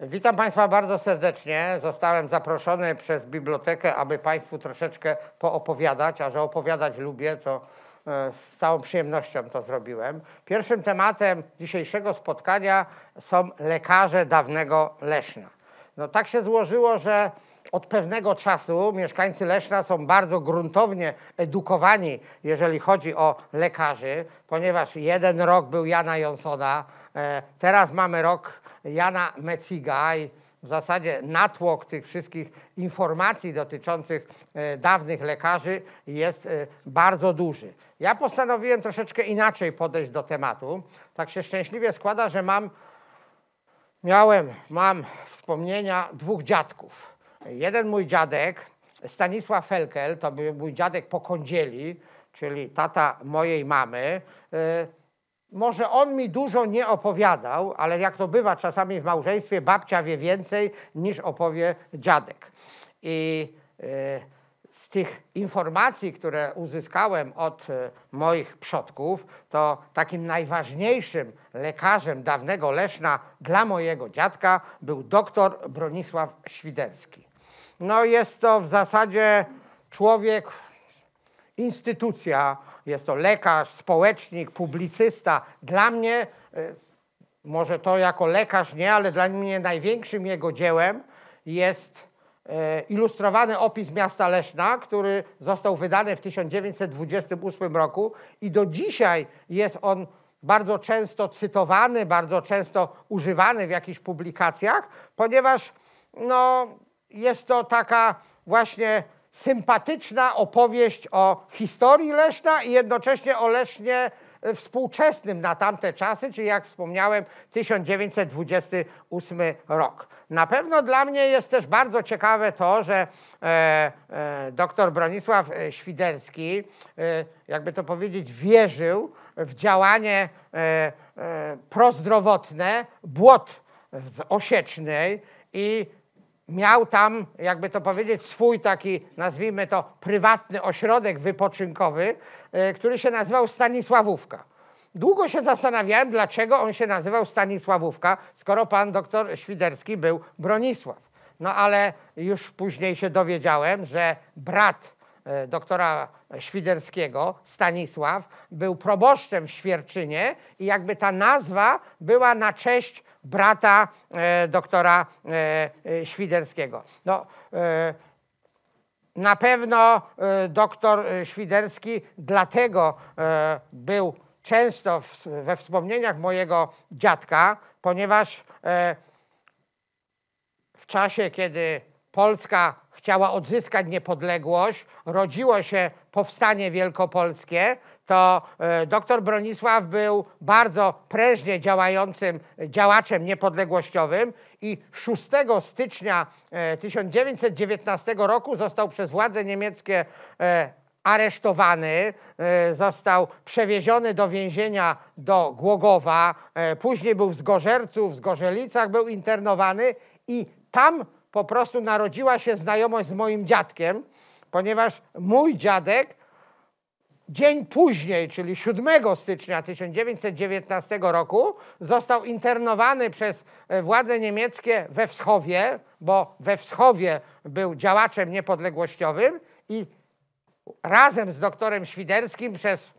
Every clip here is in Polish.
Witam Państwa bardzo serdecznie. Zostałem zaproszony przez bibliotekę, aby Państwu troszeczkę poopowiadać, a że opowiadać lubię, to e, z całą przyjemnością to zrobiłem. Pierwszym tematem dzisiejszego spotkania są lekarze dawnego leśna. No tak się złożyło, że od pewnego czasu mieszkańcy Leszna są bardzo gruntownie edukowani, jeżeli chodzi o lekarzy, ponieważ jeden rok był Jana Jonsona, e, teraz mamy rok Jana Meciga i w zasadzie natłok tych wszystkich informacji dotyczących e, dawnych lekarzy jest e, bardzo duży. Ja postanowiłem troszeczkę inaczej podejść do tematu. Tak się szczęśliwie składa, że mam, miałem, mam wspomnienia dwóch dziadków Jeden mój dziadek, Stanisław Felkel, to był mój dziadek po kądzieli, czyli tata mojej mamy, y, może on mi dużo nie opowiadał, ale jak to bywa czasami w małżeństwie, babcia wie więcej niż opowie dziadek. I y, z tych informacji, które uzyskałem od y, moich przodków, to takim najważniejszym lekarzem dawnego Leszna dla mojego dziadka był doktor Bronisław Świderski. No jest to w zasadzie człowiek, instytucja, jest to lekarz, społecznik, publicysta. Dla mnie, y, może to jako lekarz nie, ale dla mnie największym jego dziełem jest y, ilustrowany opis miasta Leszna, który został wydany w 1928 roku i do dzisiaj jest on bardzo często cytowany, bardzo często używany w jakichś publikacjach, ponieważ no, jest to taka właśnie sympatyczna opowieść o historii Leszna i jednocześnie o Lesznie e, współczesnym na tamte czasy, czyli jak wspomniałem 1928 rok. Na pewno dla mnie jest też bardzo ciekawe to, że e, e, dr Bronisław e, Świderski, e, jakby to powiedzieć, wierzył w działanie e, prozdrowotne błot z Osiecznej i miał tam, jakby to powiedzieć, swój taki, nazwijmy to, prywatny ośrodek wypoczynkowy, e, który się nazywał Stanisławówka. Długo się zastanawiałem, dlaczego on się nazywał Stanisławówka, skoro pan doktor Świderski był Bronisław. No ale już później się dowiedziałem, że brat e, doktora Świderskiego, Stanisław, był proboszczem w Świerczynie i jakby ta nazwa była na cześć brata e, doktora e, e, Świderskiego. No, na pewno doktor Świderski dlatego był często we wspomnieniach mojego dziadka, ponieważ w czasie, kiedy Polska chciała odzyskać niepodległość, rodziło się powstanie wielkopolskie, to e, dr Bronisław był bardzo prężnie działającym działaczem niepodległościowym i 6 stycznia 1919 e, roku został przez władze niemieckie e, aresztowany, został przewieziony do więzienia do Głogowa, później był w Zgorzelcu, w Zgorzelicach był internowany i tam po prostu narodziła się znajomość z moim dziadkiem, ponieważ mój dziadek dzień później, czyli 7 stycznia 1919 roku, został internowany przez e, władze niemieckie we Wschowie, bo we Wschowie był działaczem niepodległościowym i razem z doktorem Świderskim przez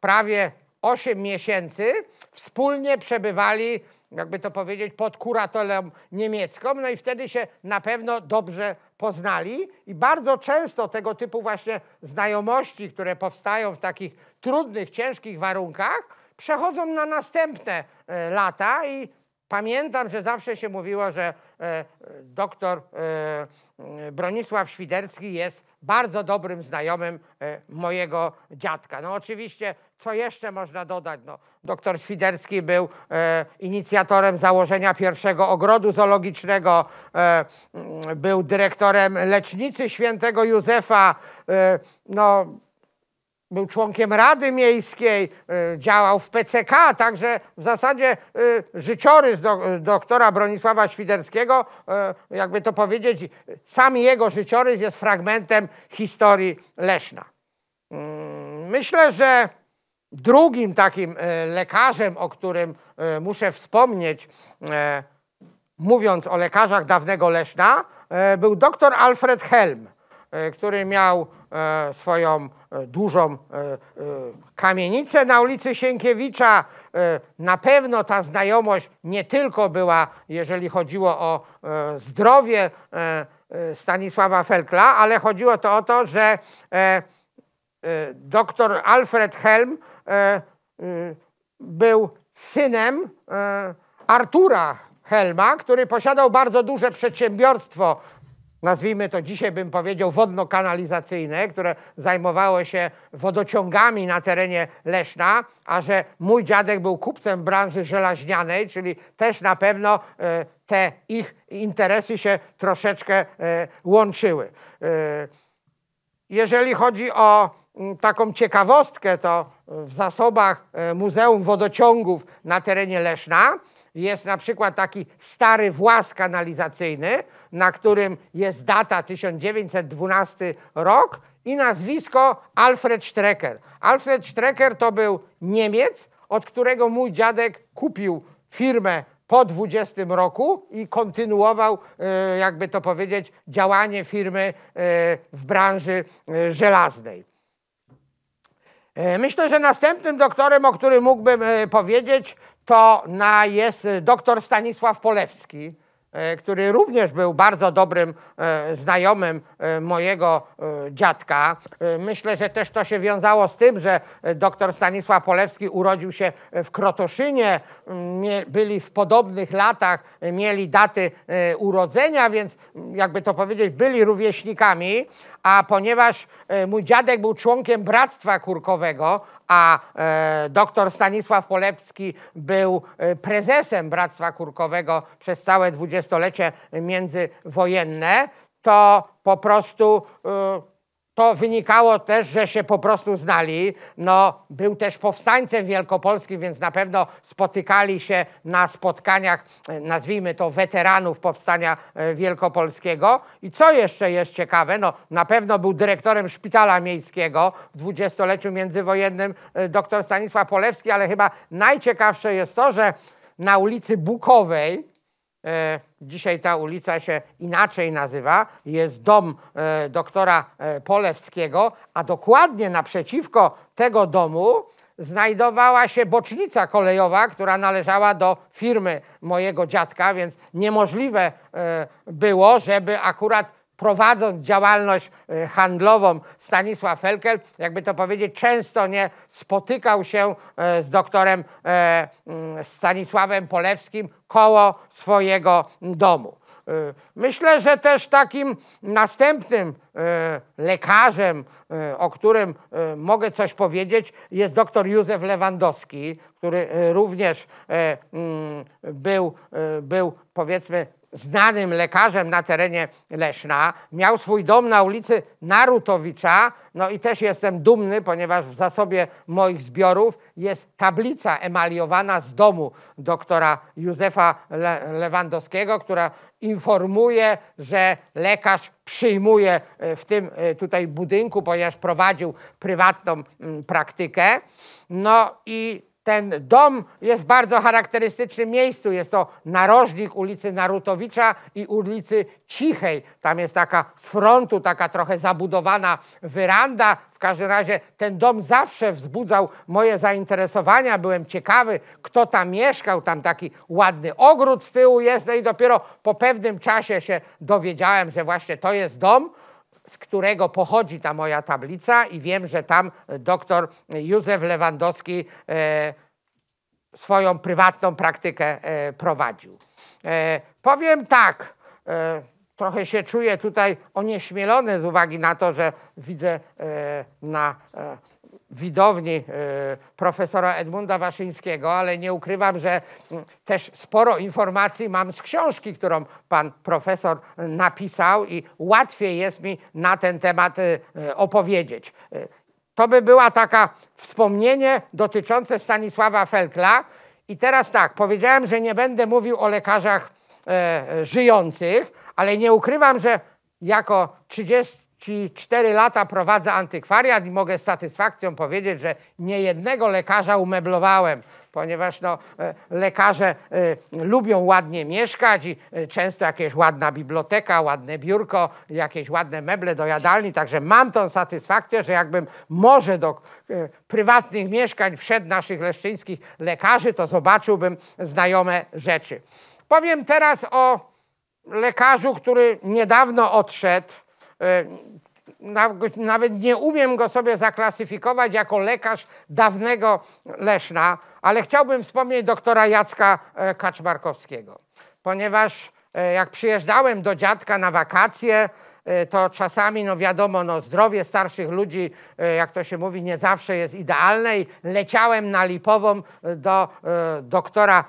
prawie 8 miesięcy wspólnie przebywali jakby to powiedzieć, pod kuratorem niemiecką, no i wtedy się na pewno dobrze poznali i bardzo często tego typu właśnie znajomości, które powstają w takich trudnych, ciężkich warunkach, przechodzą na następne e, lata i pamiętam, że zawsze się mówiło, że e, doktor e, Bronisław Świderski jest bardzo dobrym znajomym mojego dziadka. No oczywiście, co jeszcze można dodać? No, Doktor Świderski był e, inicjatorem założenia pierwszego ogrodu zoologicznego, e, był dyrektorem lecznicy świętego Józefa, e, no, był członkiem Rady Miejskiej, e, działał w PCK, także w zasadzie e, życiorys do, doktora Bronisława Świderskiego, e, jakby to powiedzieć, sam jego życiorys jest fragmentem historii Leszna. Mm, myślę, że Drugim takim e, lekarzem, o którym e, muszę wspomnieć, e, mówiąc o lekarzach dawnego Leszna, był dr Alfred Helm, który miał swoją dużą kamienicę na ulicy Sienkiewicza. Na pewno ta znajomość nie tylko była, jeżeli chodziło o zdrowie Stanisława Felkla, ale chodziło to o to, że doktor Alfred Helm E, y, był synem e, Artura Helma, który posiadał bardzo duże przedsiębiorstwo, nazwijmy to dzisiaj bym powiedział wodno-kanalizacyjne, które zajmowało się wodociągami na terenie Leszna, a że mój dziadek był kupcem branży żelaźnianej, czyli też na pewno e, te ich interesy się troszeczkę łączyły. Jeżeli chodzi o Mm, taką ciekawostkę, to w zasobach e, Muzeum Wodociągów na terenie Leszna jest na przykład taki stary włas kanalizacyjny, na którym jest data 1912 rok i nazwisko Alfred Strecker. Alfred Strecker to był Niemiec, od którego mój dziadek kupił firmę po 20 roku i kontynuował, e, jakby to powiedzieć, działanie firmy e, w branży żelaznej. E, myślę, że następnym doktorem, o którym mógłbym e, powiedzieć, to na jest doktor Stanisław Polewski, e, który również był bardzo dobrym znajomym mojego dziadka. Myślę, że też to się wiązało z tym, że doktor Stanisław Polewski urodził się w Krotoszynie, byli w podobnych latach, mieli daty urodzenia, więc jakby to powiedzieć, byli rówieśnikami a ponieważ e, mój dziadek był członkiem Bractwa Kurkowego, a e, doktor Stanisław Polepski był e, prezesem Bractwa Kurkowego przez całe dwudziestolecie międzywojenne, to po prostu to wynikało też, że się po prostu znali. No, był też powstańcem wielkopolskim, więc na pewno spotykali się na spotkaniach, e, nazwijmy to, weteranów powstania e, wielkopolskiego. I co jeszcze jest ciekawe, no, na pewno był dyrektorem szpitala miejskiego w dwudziestoleciu międzywojennym e, dr Stanisław Polewski, ale chyba najciekawsze jest to, że na ulicy Bukowej, E, dzisiaj ta ulica się inaczej nazywa, jest dom e, doktora e, Polewskiego, a dokładnie naprzeciwko tego domu znajdowała się bocznica kolejowa, która należała do firmy mojego dziadka, więc niemożliwe było, żeby akurat prowadząc działalność e, handlową Stanisław Felkel, jakby to powiedzieć, często nie spotykał się e, z doktorem e, mm, Stanisławem Polewskim koło swojego domu. Myślę, że też takim następnym lekarzem, o którym mogę coś powiedzieć, jest dr Józef Lewandowski, który również mm, był, był powiedzmy znanym lekarzem na terenie Leszna. Miał swój dom na ulicy Narutowicza. No i też jestem dumny, ponieważ w zasobie moich zbiorów jest tablica emaliowana z domu doktora Józefa Le Lewandowskiego, która informuje, że lekarz przyjmuje e, w tym e, tutaj budynku, ponieważ prowadził prywatną praktykę. No i ten dom jest w bardzo charakterystycznym miejscu. Jest to narożnik ulicy Narutowicza i ulicy Cichej. Tam jest taka z frontu, taka trochę zabudowana wyranda. W każdym razie ten dom zawsze wzbudzał moje zainteresowania. Byłem ciekawy, kto tam mieszkał. Tam taki ładny ogród z tyłu jest. No i dopiero po pewnym czasie się dowiedziałem, że właśnie to jest dom, z którego pochodzi ta moja tablica i wiem, że tam doktor Józef Lewandowski e, swoją prywatną praktykę e, prowadził. E, powiem tak, trochę się czuję tutaj onieśmielony z uwagi na to, że widzę na widowni e, profesora Edmunda Waszyńskiego, ale nie ukrywam, że mm, też sporo informacji mam z książki, którą pan profesor napisał i łatwiej jest mi na ten temat e, opowiedzieć. E, to by była taka wspomnienie dotyczące Stanisława Felkla. I teraz tak, powiedziałem, że nie będę mówił o lekarzach żyjących, ale nie ukrywam, że jako 30 ci cztery lata prowadzę antykwariat i mogę z satysfakcją powiedzieć, że nie jednego lekarza umeblowałem, ponieważ no, e, lekarze e, lubią ładnie mieszkać i e, często jakieś ładna biblioteka, ładne biurko, jakieś ładne meble do jadalni, także mam tą satysfakcję, że jakbym może do prywatnych mieszkań wszedł naszych leszczyńskich lekarzy, to zobaczyłbym znajome rzeczy. Powiem teraz o lekarzu, który niedawno odszedł, E, nawet nie umiem go sobie zaklasyfikować jako lekarz dawnego Leszna, ale chciałbym wspomnieć doktora Jacka e, Kaczmarkowskiego, ponieważ e, jak przyjeżdżałem do dziadka na wakacje, E, to czasami, no wiadomo, no zdrowie starszych ludzi, e, jak to się mówi, nie zawsze jest idealne i leciałem na Lipową e, do doktora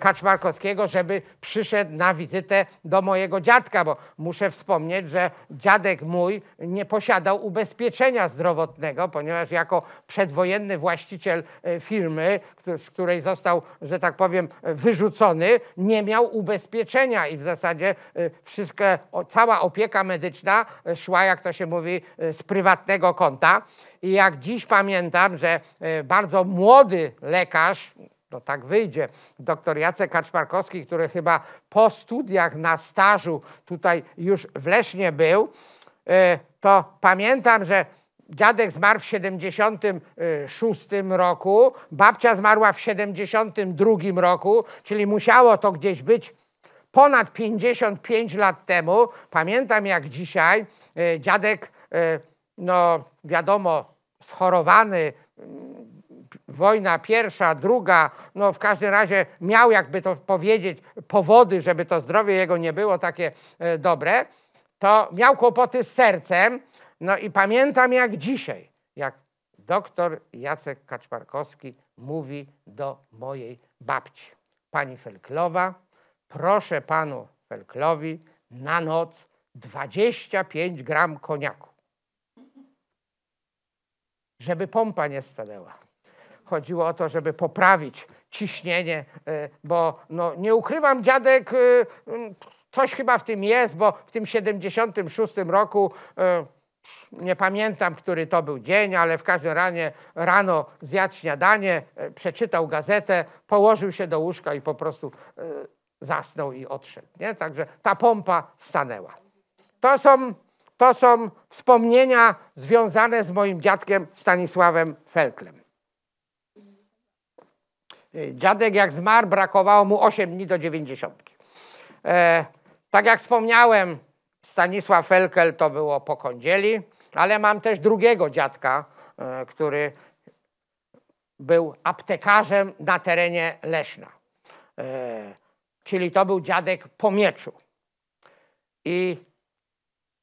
Kaczmarkowskiego, żeby przyszedł na wizytę do mojego dziadka, bo muszę wspomnieć, że dziadek mój nie posiadał ubezpieczenia zdrowotnego, ponieważ jako przedwojenny właściciel firmy, z której został, że tak powiem, wyrzucony, nie miał ubezpieczenia i w zasadzie wszystkie, cała opieka medyczna publiczna e, szła, jak to się mówi, e, z prywatnego konta. I jak dziś pamiętam, że e, bardzo młody lekarz, no tak wyjdzie, doktor Jacek Kaczmarkowski, który chyba po studiach na stażu tutaj już w Lesznie był, to pamiętam, że Dziadek zmarł w 76 roku, babcia zmarła w 72 roku, czyli musiało to gdzieś być ponad 55 lat temu, pamiętam jak dzisiaj, e, dziadek, e, no wiadomo, schorowany, mm, wojna pierwsza, druga, no w każdym razie miał, jakby to powiedzieć, powody, żeby to zdrowie jego nie było takie e, dobre, to miał kłopoty z sercem. No i pamiętam jak dzisiaj, jak doktor Jacek Kaczmarkowski mówi do mojej babci, pani Felklowa, proszę panu Felklowi na noc 25 gram koniaku. Żeby pompa nie stanęła. Chodziło o to, żeby poprawić ciśnienie, e, bo no, nie ukrywam, dziadek, e, coś chyba w tym jest, bo w tym 76 roku e, nie pamiętam, który to był dzień, ale w każdym razie rano zjadł śniadanie, przeczytał gazetę, położył się do łóżka i po prostu zasnął i odszedł. Nie? Także ta pompa stanęła. To są, to są wspomnienia związane z moim dziadkiem Stanisławem Felklem. E, dziadek jak zmarł, brakowało mu 8 dni do 90. E, tak jak wspomniałem, Stanisław Felkel to było po kądzieli, ale mam też drugiego dziadka, e, który był aptekarzem na terenie Leszna. E, czyli to był dziadek po mieczu. I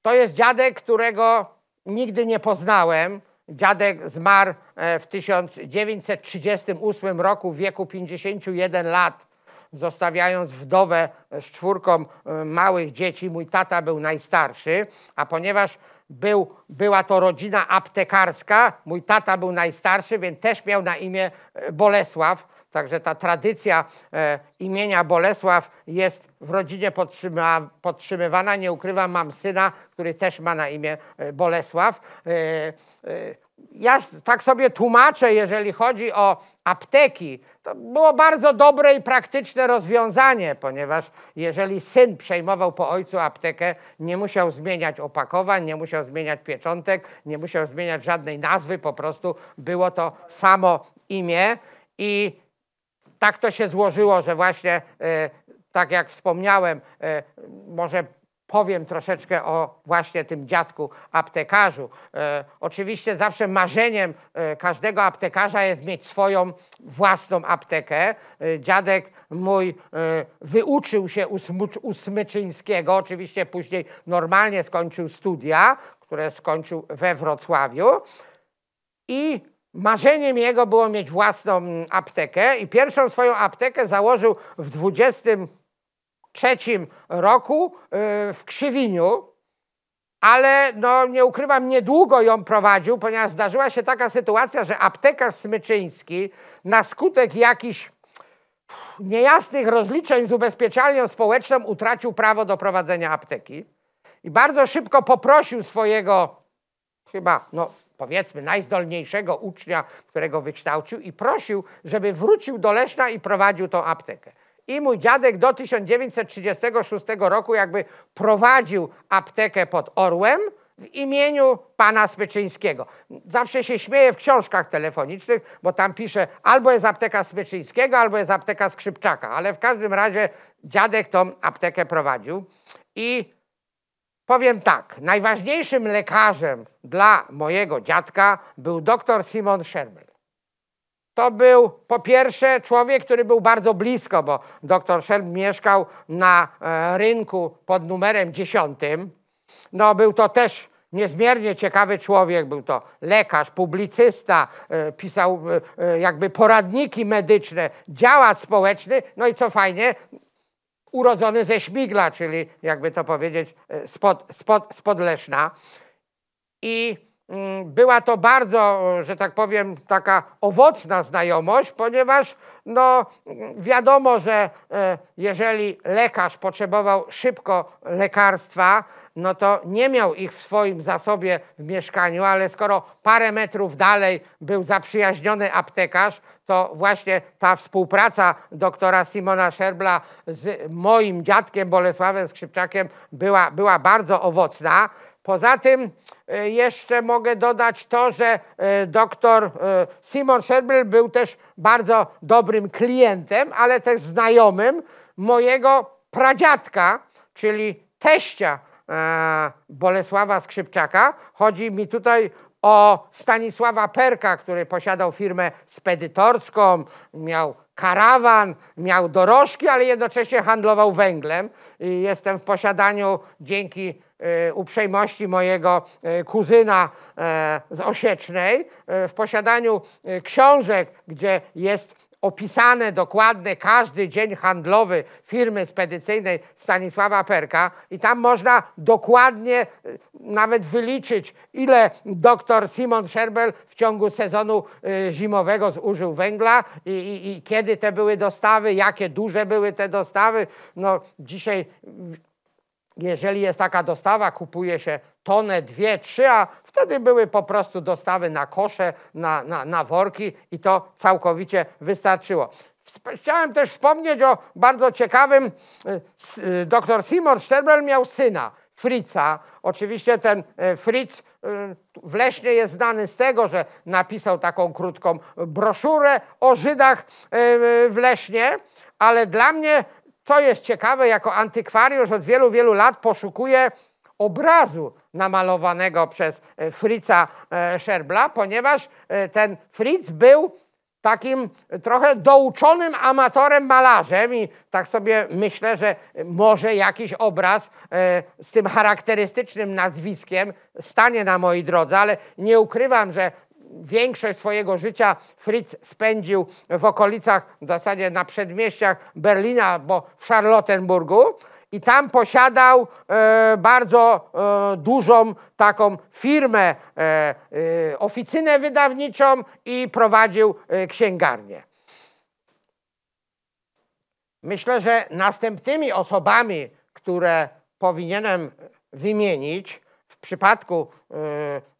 to jest dziadek, którego nigdy nie poznałem. Dziadek zmarł e, w 1938 roku w wieku 51 lat, zostawiając wdowę z czwórką e, małych dzieci. Mój tata był najstarszy, a ponieważ był, była to rodzina aptekarska. Mój tata był najstarszy, więc też miał na imię e, Bolesław. Także ta tradycja e, imienia Bolesław jest w rodzinie podtrzyma, podtrzymywana. Nie ukrywam, mam syna, który też ma na imię e, Bolesław. E, e, ja tak sobie tłumaczę, jeżeli chodzi o apteki, to było bardzo dobre i praktyczne rozwiązanie, ponieważ jeżeli syn przejmował po ojcu aptekę, nie musiał zmieniać opakowań, nie musiał zmieniać pieczątek, nie musiał zmieniać żadnej nazwy, po prostu było to samo imię i tak to się złożyło, że właśnie e, tak jak wspomniałem, e, może powiem troszeczkę o właśnie tym dziadku aptekarzu. E, oczywiście zawsze marzeniem e, każdego aptekarza jest mieć swoją własną aptekę. E, dziadek mój e, wyuczył się u, Smuc- u Smyczyńskiego, oczywiście później normalnie skończył studia, które skończył we Wrocławiu. I marzeniem jego było mieć własną mm, aptekę i pierwszą swoją aptekę założył w 20 Trzecim roku y, w Krzywiniu, ale no, nie ukrywam, niedługo ją prowadził, ponieważ zdarzyła się taka sytuacja, że aptekarz smyczyński na skutek jakichś niejasnych rozliczeń z ubezpieczalnią społeczną utracił prawo do prowadzenia apteki i bardzo szybko poprosił swojego chyba, no powiedzmy, najzdolniejszego ucznia, którego wykształcił i prosił, żeby wrócił do Leszna i prowadził tą aptekę. I mój dziadek do 1936 roku jakby prowadził aptekę pod Orłem w imieniu pana Smyczyńskiego. Zawsze się śmieję w książkach telefonicznych, bo tam pisze albo jest apteka Smyczyńskiego, albo jest apteka Skrzypczaka, ale w każdym razie dziadek tą aptekę prowadził i powiem tak, najważniejszym lekarzem dla mojego dziadka był doktor Simon Sherman to był po pierwsze człowiek, który był bardzo blisko, bo dr Szelb mieszkał na e, rynku pod numerem 10. No, był to też niezmiernie ciekawy człowiek, był to lekarz, publicysta, e, pisał e, jakby poradniki medyczne, działacz społeczny, no i co fajnie, urodzony ze śmigla, czyli jakby to powiedzieć spod, spod, spod Leszna. I Mm, była to bardzo, e, że tak powiem, taka owocna znajomość, ponieważ no, mm, wiadomo, że e, jeżeli lekarz potrzebował szybko lekarstwa, no to nie miał ich w swoim zasobie w mieszkaniu, ale skoro parę metrów dalej był zaprzyjaźniony aptekarz, to właśnie ta współpraca doktora Simona Szerbla z moim dziadkiem Bolesławem Skrzypczakiem była, była bardzo owocna. Poza tym e, jeszcze mogę dodać to, że e, doktor e, Simon Scherbel był też bardzo dobrym klientem, ale też znajomym mojego pradziadka, czyli teścia Bolesława Skrzypczaka. Chodzi mi tutaj o Stanisława Perka, który posiadał firmę spedytorską, miał karawan, miał dorożki, ale jednocześnie handlował węglem. I jestem w posiadaniu dzięki E, uprzejmości mojego e, kuzyna e, z Osiecznej w posiadaniu książek, gdzie jest opisane dokładnie każdy dzień handlowy firmy spedycyjnej Stanisława Perka i tam można dokładnie nawet wyliczyć, ile doktor Simon Szerbel w ciągu sezonu zimowego zużył węgla i, i, i kiedy te były dostawy, jakie duże były te dostawy. No dzisiaj jeżeli jest taka dostawa, kupuje się tonę, dwie, trzy, a wtedy były po prostu dostawy na kosze, na, na, na worki i to całkowicie wystarczyło. Chciałem też wspomnieć o bardzo ciekawym, y, y, dr Simon Sterbel miał syna, Fritza. Oczywiście ten y, Fritz w Leśnie jest znany z tego, że napisał taką krótką broszurę o Żydach w Leśnie, ale dla mnie co jest ciekawe, jako antykwariusz od wielu, wielu lat poszukuję obrazu namalowanego przez e, Fritza e, Scherbla, ponieważ e, ten Fritz był takim trochę douczonym amatorem malarzem i tak sobie myślę, że może jakiś obraz z tym charakterystycznym nazwiskiem stanie na mojej drodze, ale nie ukrywam, że większość swojego życia Fritz spędził w okolicach, w zasadzie na przedmieściach Berlina, bo w Charlottenburgu. I tam posiadał e, bardzo e, dużą taką firmę, e, e oficynę wydawniczą i prowadził e, księgarnię. Myślę, że następnymi osobami, które powinienem wymienić, przypadku e,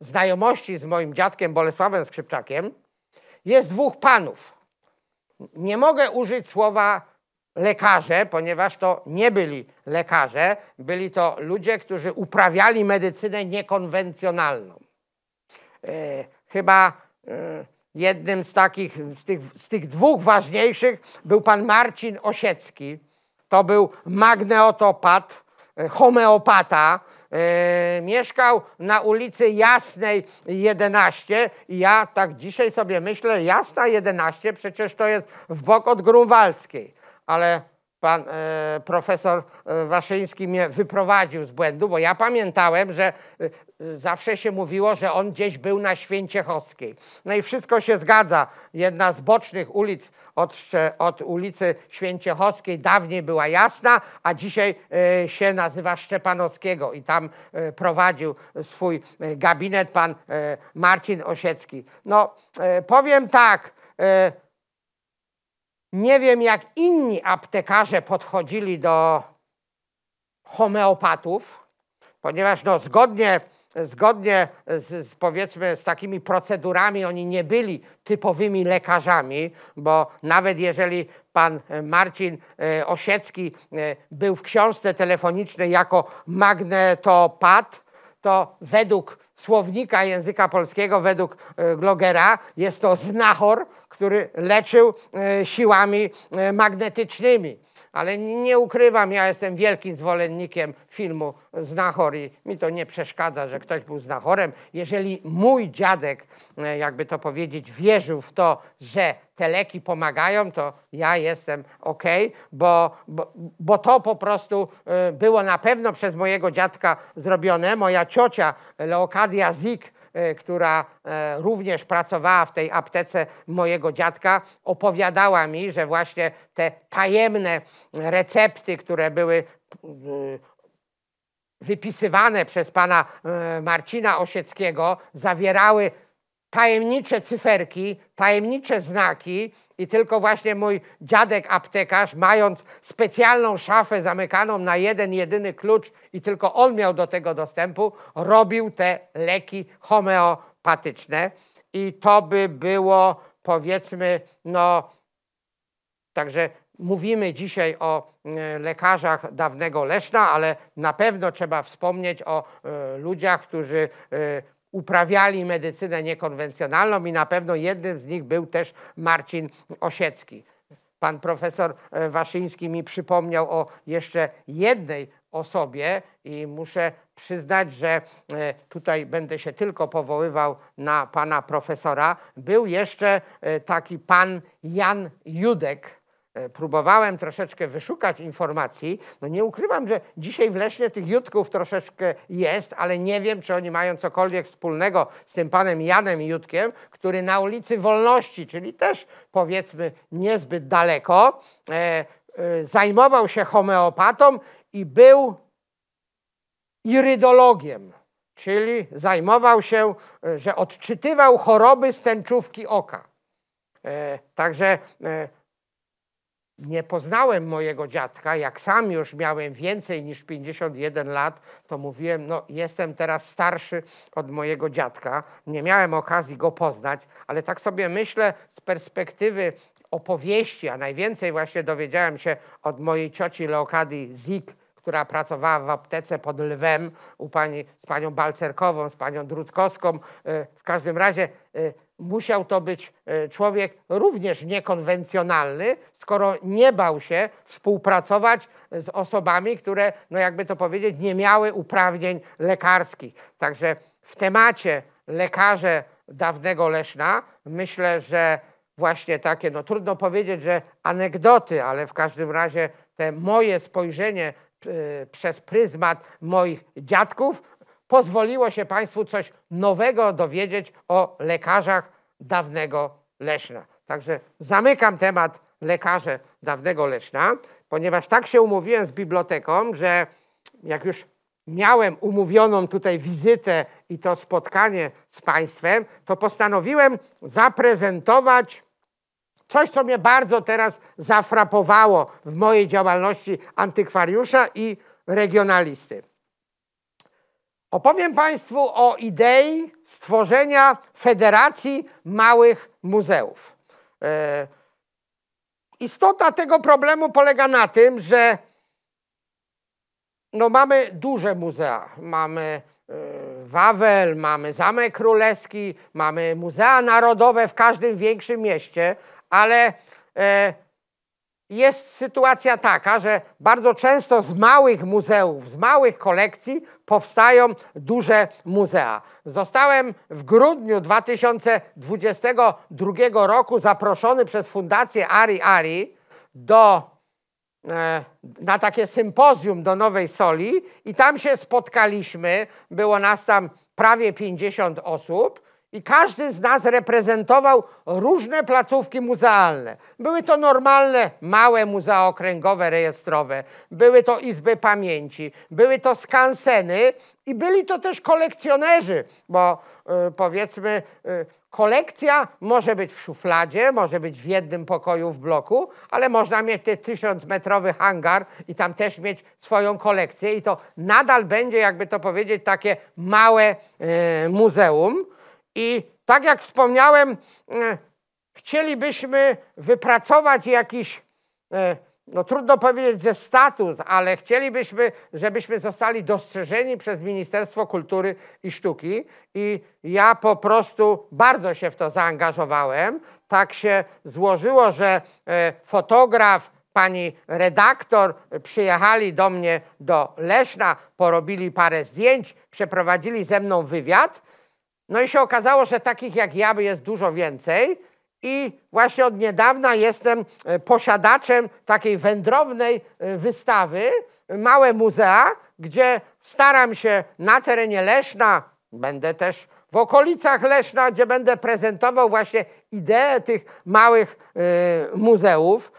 znajomości z moim dziadkiem Bolesławem Skrzypczakiem jest dwóch panów. Nie mogę użyć słowa lekarze, ponieważ to nie byli lekarze, byli to ludzie, którzy uprawiali medycynę niekonwencjonalną. E, chyba e, jednym z takich, z tych, z tych dwóch ważniejszych był pan Marcin Osiecki. To był magneotopat, homeopata, E, mieszkał na ulicy Jasnej 11. I ja tak dzisiaj sobie myślę, Jasna 11 przecież to jest w bok od Grunwaldzkiej. Ale pan e, profesor e, Waszyński mnie wyprowadził z błędu, bo ja pamiętałem, że e, zawsze się mówiło, że on gdzieś był na Święciechowskiej. No i wszystko się zgadza. Jedna z bocznych ulic od, od ulicy Święciechowskiej dawniej była jasna, a dzisiaj e, się nazywa Szczepanowskiego i tam e, prowadził swój e, gabinet pan Marcin Osiecki. No powiem tak, nie wiem, jak inni aptekarze podchodzili do homeopatów, ponieważ no, zgodnie, zgodnie z, z, powiedzmy z takimi procedurami oni nie byli typowymi lekarzami, bo nawet jeżeli pan e, Marcin e, Osiecki e, był w książce telefonicznej jako magnetopat, to według słownika języka polskiego, według Glogera, jest to znachor, który leczył e, siłami e, magnetycznymi. Ale nie ukrywam, ja jestem wielkim zwolennikiem filmu Znachor i mi to nie przeszkadza, że ktoś był znachorem. Jeżeli mój dziadek, e, jakby to powiedzieć, wierzył w to, że te leki pomagają, to ja jestem ok, bo, bo, bo to po prostu było na pewno przez mojego dziadka zrobione. Moja ciocia Leokadia Zik E, która e, również pracowała w tej aptece mojego dziadka, opowiadała mi, że właśnie te tajemne recepty, które były e, wypisywane przez pana Marcina Osieckiego, zawierały tajemnicze cyferki, tajemnicze znaki, i tylko właśnie mój dziadek aptekarz, mając specjalną szafę zamykaną na jeden jedyny klucz i tylko on miał do tego dostępu, robił te leki homeopatyczne. I to by było powiedzmy, no także mówimy dzisiaj o e, lekarzach dawnego Leszna, ale na pewno trzeba wspomnieć o e, ludziach, którzy e, uprawiali medycynę niekonwencjonalną i na pewno jednym z nich był też Marcin Osiecki. Pan profesor e, Waszyński mi przypomniał o jeszcze jednej osobie i muszę przyznać, że e, tutaj będę się tylko powoływał na pana profesora. Był jeszcze e, taki pan Jan Judek, E, próbowałem troszeczkę wyszukać informacji. No nie ukrywam, że dzisiaj w Lesznie tych Jutków troszeczkę jest, ale nie wiem, czy oni mają cokolwiek wspólnego z tym panem Janem Jutkiem, który na ulicy Wolności, czyli też powiedzmy niezbyt daleko, e, e, zajmował się homeopatą i był irydologiem. Czyli zajmował się, e, że odczytywał choroby z tęczówki oka. E, także e, nie poznałem mojego dziadka, jak sam już miałem więcej niż 51 lat, to mówiłem, no jestem teraz starszy od mojego dziadka, nie miałem okazji go poznać, ale tak sobie myślę z perspektywy opowieści, a najwięcej właśnie dowiedziałem się od mojej cioci Leokady Zik, która pracowała w aptece pod Lwem u pani, z panią Balcerkową, z panią Drutkowską. E, w każdym razie e, musiał to być e, człowiek również niekonwencjonalny, skoro nie bał się współpracować e, z osobami, które, no jakby to powiedzieć, nie miały uprawnień lekarskich. Także w temacie lekarze dawnego Leszna myślę, że właśnie takie, no trudno powiedzieć, że anegdoty, ale w każdym razie te moje spojrzenie e, przez pryzmat moich dziadków pozwoliło się Państwu coś nowego dowiedzieć o lekarzach dawnego Leszna. Także zamykam temat lekarze dawnego Leszna, ponieważ tak się umówiłem z biblioteką, że jak już miałem umówioną tutaj wizytę i to spotkanie z Państwem, to postanowiłem zaprezentować coś, co mnie bardzo teraz zafrapowało w mojej działalności antykwariusza i regionalisty. Opowiem Państwu o idei stworzenia Federacji Małych Muzeów. E, istota tego problemu polega na tym, że no mamy duże muzea. Mamy e, Wawel, mamy Zamek Królewski, mamy muzea narodowe w każdym większym mieście, ale e, jest sytuacja taka, że bardzo często z małych muzeów, z małych kolekcji powstają duże muzea. Zostałem w grudniu 2022 roku zaproszony przez Fundację Ari Ari do, e, na takie sympozjum do Nowej Soli i tam się spotkaliśmy. Było nas tam prawie 50 osób i każdy z nas reprezentował różne placówki muzealne. Były to normalne, małe muzea okręgowe, rejestrowe, były to izby pamięci, były to skanseny i byli to też kolekcjonerzy, bo y, powiedzmy, y, kolekcja może być w szufladzie, może być w jednym pokoju w bloku, ale można mieć ten tysiącmetrowy hangar i tam też mieć swoją kolekcję i to nadal będzie, jakby to powiedzieć, takie małe y, muzeum i tak jak wspomniałem, e, chcielibyśmy wypracować jakiś, e, no trudno powiedzieć, ze status, ale chcielibyśmy, żebyśmy zostali dostrzeżeni przez Ministerstwo Kultury i Sztuki. I ja po prostu bardzo się w to zaangażowałem. Tak się złożyło, że e, fotograf, pani redaktor przyjechali do mnie do Leszna, porobili parę zdjęć, przeprowadzili ze mną wywiad. No i się okazało, że takich jak ja jest dużo więcej. I właśnie od niedawna jestem e, posiadaczem takiej wędrownej e, wystawy, małe muzea, gdzie staram się na terenie Leszna, będę też w okolicach Leszna, gdzie będę prezentował właśnie ideę tych małych y, muzeów.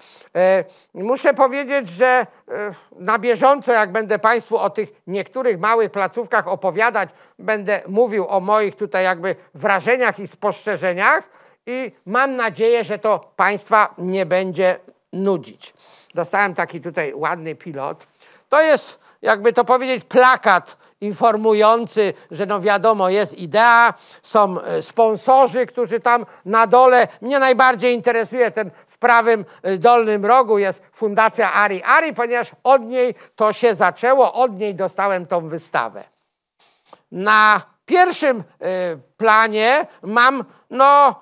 Y, muszę powiedzieć, że y, na bieżąco, jak będę Państwu o tych niektórych małych placówkach opowiadać, będę mówił o moich tutaj jakby wrażeniach i spostrzeżeniach i mam nadzieję, że to Państwa nie będzie nudzić. Dostałem taki tutaj ładny pilot. To jest, jakby to powiedzieć, plakat informujący, że no wiadomo, jest idea, są e, sponsorzy, którzy tam na dole. Mnie najbardziej interesuje ten w prawym e, dolnym rogu jest Fundacja Ari Ari, ponieważ od niej to się zaczęło, od niej dostałem tą wystawę. Na pierwszym e, planie mam no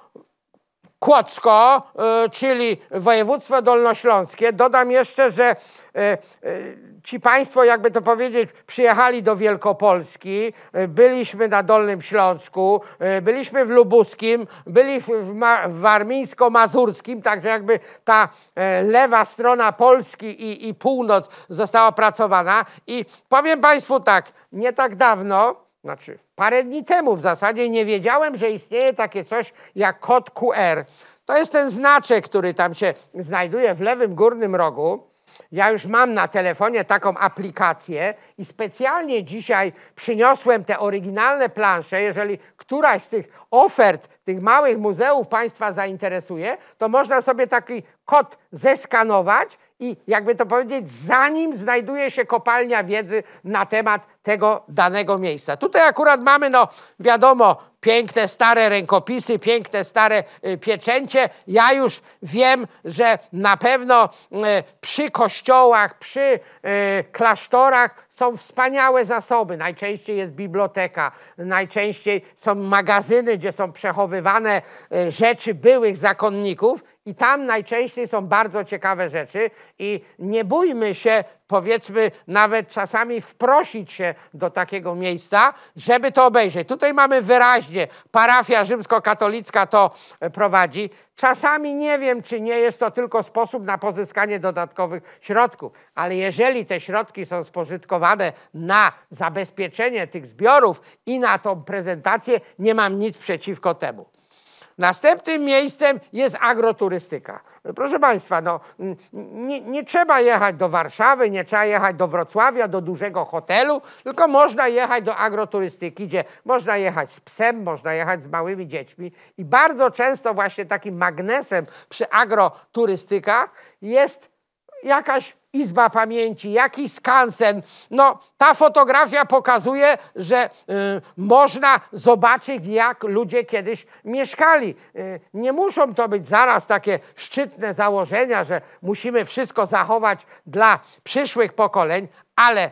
Kłodzko, e, czyli województwo dolnośląskie. Dodam jeszcze, że e, e, ci państwo, jakby to powiedzieć, przyjechali do Wielkopolski, byliśmy na Dolnym Śląsku, byliśmy w Lubuskim, byli w, Ma- warmińsko-mazurskim, także jakby ta lewa strona Polski i, i północ została pracowana. I powiem państwu tak, nie tak dawno, znaczy parę dni temu w zasadzie nie wiedziałem, że istnieje takie coś jak kod QR. To jest ten znaczek, który tam się znajduje w lewym górnym rogu. Ja już mam na telefonie taką aplikację i specjalnie dzisiaj przyniosłem te oryginalne plansze. Jeżeli któraś z tych ofert tych małych muzeów Państwa zainteresuje, to można sobie taki kod zeskanować i jakby to powiedzieć, zanim znajduje się kopalnia wiedzy na temat tego danego miejsca. Tutaj akurat mamy, no wiadomo, piękne stare rękopisy, piękne stare y, pieczęcie. Ja już wiem, że na pewno y, przy kościołach, przy y, klasztorach są wspaniałe zasoby. Najczęściej jest biblioteka, najczęściej są magazyny, gdzie są przechowywane rzeczy byłych zakonników i tam najczęściej są bardzo ciekawe rzeczy i nie bójmy się, powiedzmy, nawet czasami wprosić się do takiego miejsca, żeby to obejrzeć. Tutaj mamy wyraźnie, parafia rzymskokatolicka to e, prowadzi. Czasami nie wiem, czy nie jest to tylko sposób na pozyskanie dodatkowych środków, ale jeżeli te środki są spożytkowane na zabezpieczenie tych zbiorów i na tą prezentację, nie mam nic przeciwko temu. Następnym miejscem jest agroturystyka. Proszę Państwa, no, nie, nie, trzeba jechać do Warszawy, nie trzeba jechać do Wrocławia, do dużego hotelu, tylko można jechać do agroturystyki, gdzie można jechać z psem, można jechać z małymi dziećmi. I bardzo często właśnie takim magnesem przy agroturystykach jest jakaś Izba Pamięci, jakiś skansen. No, ta fotografia pokazuje, że y, można zobaczyć, jak ludzie kiedyś mieszkali. Y, nie muszą to być zaraz takie szczytne założenia, że musimy wszystko zachować dla przyszłych pokoleń, ale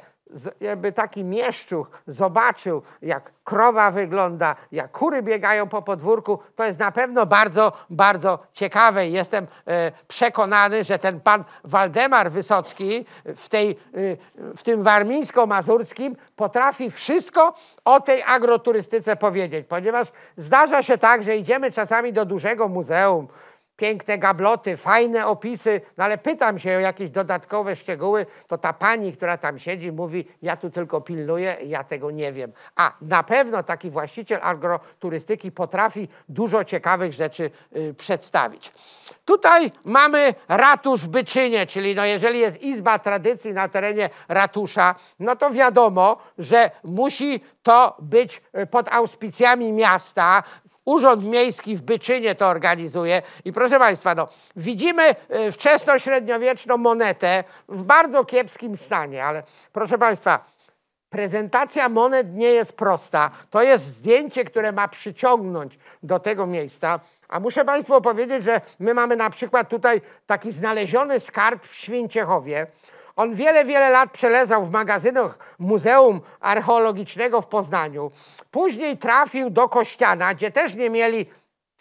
jakby taki mieszczuch zobaczył, jak krowa wygląda, jak kury biegają po podwórku, to jest na pewno bardzo, bardzo ciekawe. Jestem e, przekonany, że ten pan Waldemar Wysocki e, w, tej, e, w tym warmińsko-mazurskim potrafi wszystko o tej agroturystyce powiedzieć, ponieważ zdarza się tak, że idziemy czasami do dużego muzeum, piękne gabloty, fajne opisy, no ale pytam się o jakieś dodatkowe szczegóły, to ta pani, która tam siedzi, mówi, ja tu tylko pilnuję, ja tego nie wiem. A na pewno taki właściciel agroturystyki potrafi dużo ciekawych rzeczy y, przedstawić. Tutaj mamy ratusz w Byczynie, czyli no jeżeli jest Izba Tradycji na terenie ratusza, no to wiadomo, że musi to być y, pod auspicjami miasta, Urząd Miejski w Byczynie to organizuje. I proszę Państwa, no, widzimy e, wczesno-średniowieczną monetę w bardzo kiepskim stanie, ale proszę Państwa, prezentacja monet nie jest prosta. To jest zdjęcie, które ma przyciągnąć do tego miejsca. A muszę Państwu powiedzieć, że my mamy na przykład tutaj taki znaleziony skarb w Święciechowie. On wiele, wiele lat przelezał w magazynach Muzeum Archeologicznego w Poznaniu. Później trafił do Kościana, gdzie też nie mieli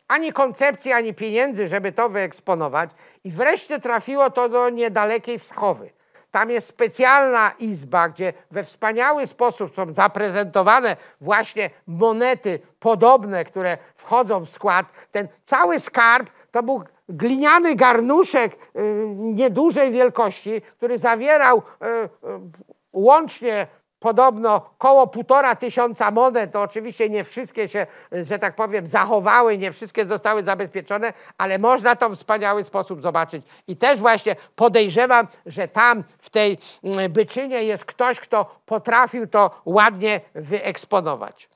ani koncepcji, ani pieniędzy, żeby to wyeksponować. I wreszcie trafiło to do niedalekiej Wschowy. Tam jest specjalna izba, gdzie we wspaniały sposób są zaprezentowane właśnie monety podobne, które wchodzą w skład. Ten cały skarb to był gliniany garnuszek y, niedużej wielkości, który zawierał y, y, łącznie podobno koło półtora tysiąca monet, to oczywiście nie wszystkie się, że tak powiem, zachowały, nie wszystkie zostały zabezpieczone, ale można to w wspaniały sposób zobaczyć. I też właśnie podejrzewam, że tam w tej mm, Byczynie jest ktoś, kto potrafił to ładnie wyeksponować.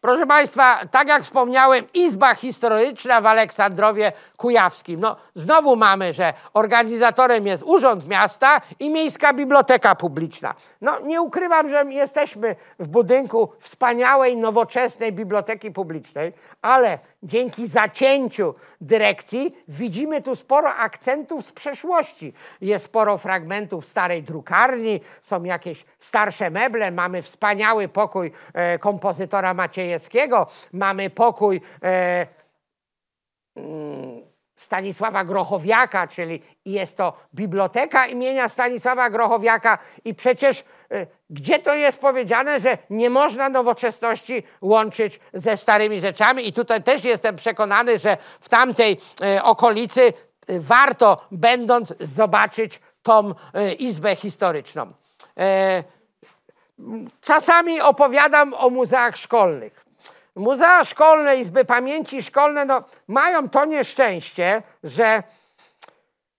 Proszę Państwa, tak jak wspomniałem, Izba Historyczna w Aleksandrowie Kujawskim. No, znowu mamy, że organizatorem jest Urząd Miasta i Miejska Biblioteka Publiczna. No, nie ukrywam, że jesteśmy w budynku wspaniałej, nowoczesnej Biblioteki Publicznej, ale dzięki zacięciu dyrekcji widzimy tu sporo akcentów z przeszłości. Jest sporo fragmentów starej drukarni, są jakieś starsze meble, mamy wspaniały pokój e, kompozytora Macieja Krajewskiego, mamy pokój e, mm, Stanisława Grochowiaka, czyli jest to biblioteka imienia Stanisława Grochowiaka i przecież e, gdzie to jest powiedziane, że nie można nowoczesności łączyć ze starymi rzeczami i tutaj też jestem przekonany, że w tamtej e, okolicy e, warto będąc zobaczyć tą e, izbę historyczną. E, czasami opowiadam o muzeach szkolnych. Muzea szkolne, Izby Pamięci Szkolne no, mają to nieszczęście, że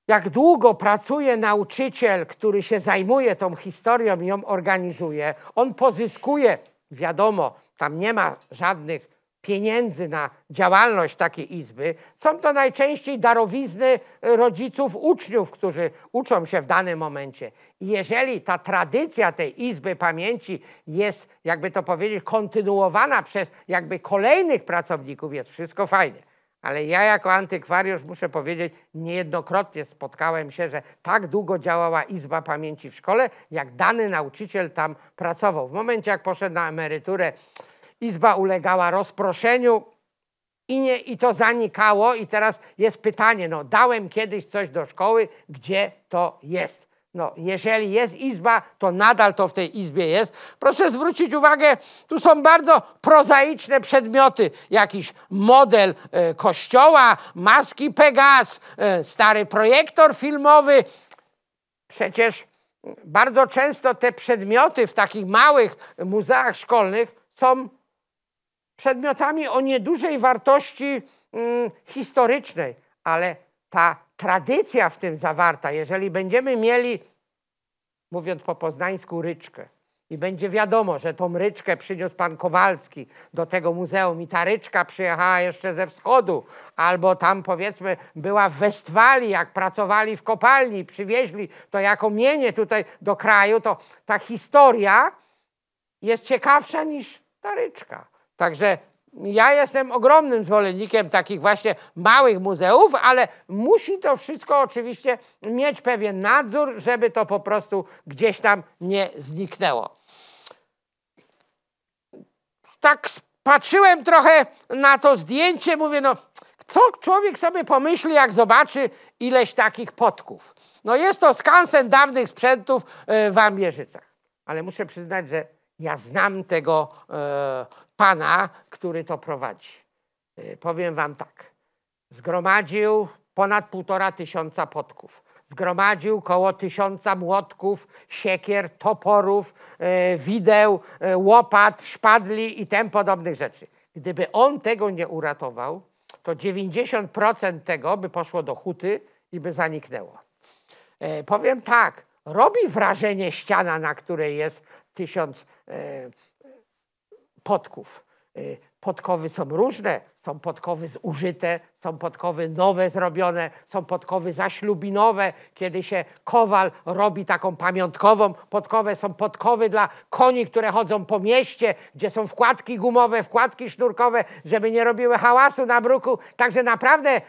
jak długo pracuje nauczyciel, który się zajmuje tą historią i ją organizuje, on pozyskuje, wiadomo, tam nie ma żadnych pieniędzy na działalność takiej izby, są to najczęściej darowizny e, rodziców uczniów, którzy uczą się w danym momencie. I jeżeli ta tradycja tej izby pamięci jest, jakby to powiedzieć, kontynuowana przez jakby kolejnych pracowników, jest wszystko fajnie. Ale ja jako antykwariusz muszę powiedzieć, niejednokrotnie spotkałem się, że tak długo działała Izba Pamięci w szkole, jak dany nauczyciel tam pracował. W momencie, jak poszedł na emeryturę, Izba ulegała rozproszeniu i, nie, i to zanikało. I teraz jest pytanie, no dałem kiedyś coś do szkoły, gdzie to jest? No, jeżeli jest izba, to nadal to w tej izbie jest. Proszę zwrócić uwagę, tu są bardzo prozaiczne przedmioty. Jakiś model e, kościoła, maski Pegas, e, stary projektor filmowy. Przecież bardzo często te przedmioty w takich małych muzeach szkolnych są przedmiotami o niedużej wartości mm, historycznej, ale ta tradycja w tym zawarta, jeżeli będziemy mieli, mówiąc po poznańsku, ryczkę, i będzie wiadomo, że tą ryczkę przyniósł pan Kowalski do tego muzeum i ta ryczka przyjechała jeszcze ze wschodu, albo tam powiedzmy była w Westfalii, jak pracowali w kopalni, przywieźli to jako mienie tutaj do kraju, to ta historia jest ciekawsza niż ta ryczka. Także ja jestem ogromnym zwolennikiem takich właśnie małych muzeów, ale musi to wszystko oczywiście mieć pewien nadzór, żeby to po prostu gdzieś tam nie zniknęło. Tak patrzyłem trochę na to zdjęcie, mówię, no co człowiek sobie pomyśli, jak zobaczy ileś takich potków. No jest to skansen dawnych sprzętów e, w Ambierzycach. Ale muszę przyznać, że ja znam tego e, pana, który to prowadzi. E, powiem wam tak. Zgromadził ponad półtora tysiąca podków. Zgromadził koło tysiąca młotków, siekier, toporów, e, wideł, e, łopat, szpadli i tym podobnych rzeczy. Gdyby on tego nie uratował, to 90% tego by poszło do huty i by zaniknęło. E, powiem tak, robi wrażenie ściana, na której jest tysiąc e, podków. E, podkowy są różne. Są podkowy zużyte, są podkowy nowe zrobione, są podkowy zaślubinowe, kiedy się kowal robi taką pamiątkową podkowę. Są podkowy dla koni, które chodzą po mieście, gdzie są wkładki gumowe, wkładki sznurkowe, żeby nie robiły hałasu na bruku. Także naprawdę e,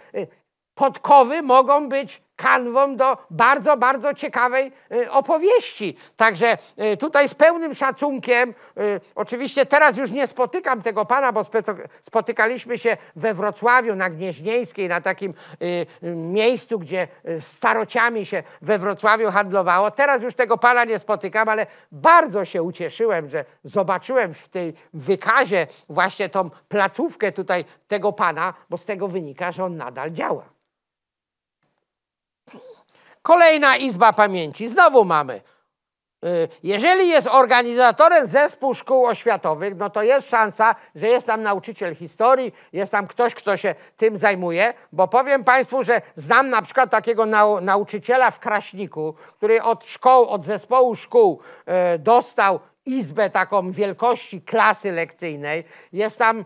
podkowy mogą być kanwą do bardzo, bardzo ciekawej y, opowieści. Także y, tutaj z pełnym szacunkiem, y, oczywiście teraz już nie spotykam tego pana, bo spotykaliśmy się we Wrocławiu na Gnieźnieńskiej, na takim miejscu, gdzie starociami się we Wrocławiu handlowało. Teraz już tego pana nie spotykam, ale bardzo się ucieszyłem, że zobaczyłem w tej wykazie właśnie tą placówkę tutaj tego pana, bo z tego wynika, że on nadal działa. Kolejna izba pamięci. Znowu mamy. Y, jeżeli jest organizatorem zespół szkół oświatowych, no to jest szansa, że jest tam nauczyciel historii, jest tam ktoś, kto się tym zajmuje, bo powiem Państwu, że znam na przykład takiego nau nauczyciela w Kraśniku, który od szkoł, od zespołu szkół e, dostał izbę taką wielkości klasy lekcyjnej. Jest tam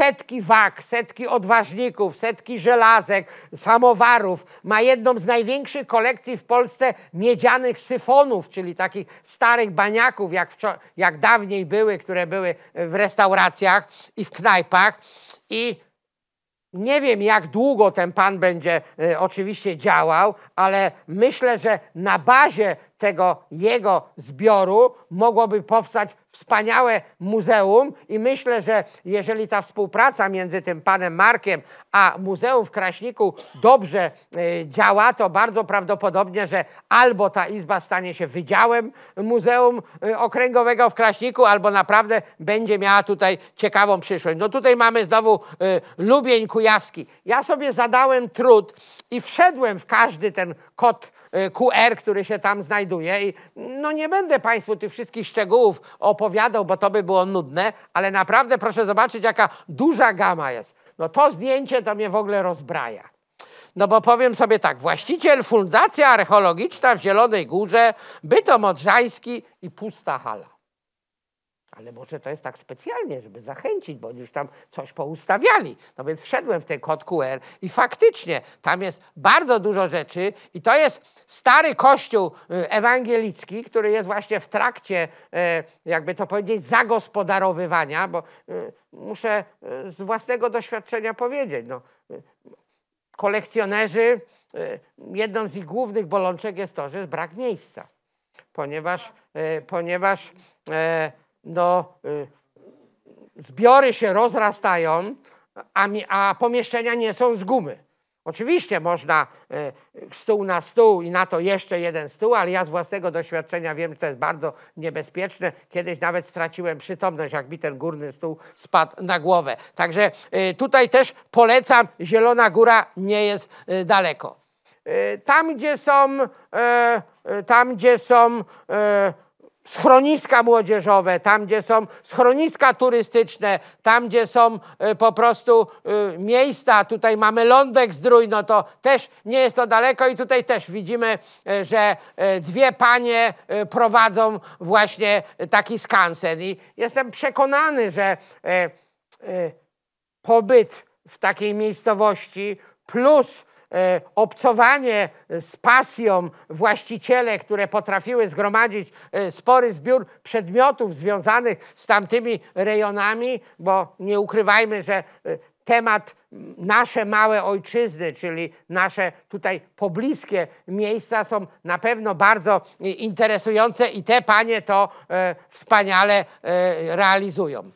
setki wag, setki odważników, setki żelazek, samowarów. Ma jedną z największych kolekcji w Polsce miedzianych syfonów, czyli takich starych baniaków, jak, jak dawniej były, które były w restauracjach i w knajpach. I nie wiem, jak długo ten pan będzie y, oczywiście działał, ale myślę, że na bazie tego jego zbioru mogłoby powstać wspaniałe muzeum i myślę, że jeżeli ta współpraca między tym panem Markiem a Muzeum w Kraśniku dobrze e, działa, to bardzo prawdopodobnie, że albo ta izba stanie się wydziałem Muzeum e, Okręgowego w Kraśniku, albo naprawdę będzie miała tutaj ciekawą przyszłość. No tutaj mamy znowu e, Lubień Kujawski. Ja sobie zadałem trud i wszedłem w każdy ten kod Y, QR, który się tam znajduje. I no nie będę Państwu tych wszystkich szczegółów opowiadał, bo to by było nudne, ale naprawdę proszę zobaczyć, jaka duża gama jest. No to zdjęcie to mnie w ogóle rozbraja. No bo powiem sobie tak, właściciel Fundacja Archeologiczna w Zielonej Górze, Bytom Odrzański i Pusta Hala. Ale może to jest tak specjalnie, żeby zachęcić, bo już tam coś poustawiali. No więc wszedłem w ten kod QR i faktycznie tam jest bardzo dużo rzeczy i to jest stary kościół y, ewangelicki, który jest właśnie w trakcie, y, jakby to powiedzieć, zagospodarowywania, bo y, muszę z własnego doświadczenia powiedzieć, no, kolekcjonerzy, jedną z ich głównych bolączek jest to, że jest brak miejsca, ponieważ, ponieważ no, y, zbiory się rozrastają, a, a pomieszczenia nie są z gumy. Oczywiście można y, stół na stół i na to jeszcze jeden stół, ale ja z własnego doświadczenia wiem, że to jest bardzo niebezpieczne. Kiedyś nawet straciłem przytomność, jak mi ten górny stół spadł na głowę. Także y, tutaj też polecam, Zielona Góra nie jest daleko. Tam, gdzie są, tam, gdzie są schroniska młodzieżowe, tam gdzie są schroniska turystyczne, tam gdzie są y, po prostu y, miejsca, tutaj mamy lądek zdrój, no to też nie jest to daleko i tutaj też widzimy, y, że dwie panie prowadzą właśnie taki skansen i jestem przekonany, że pobyt w takiej miejscowości plus E, obcowanie e, z pasją właściciele, które potrafiły zgromadzić e, spory zbiór przedmiotów związanych z tamtymi rejonami, bo nie ukrywajmy, że temat nasze małe ojczyzny, czyli nasze tutaj pobliskie miejsca są na pewno bardzo interesujące i te panie to wspaniale realizują.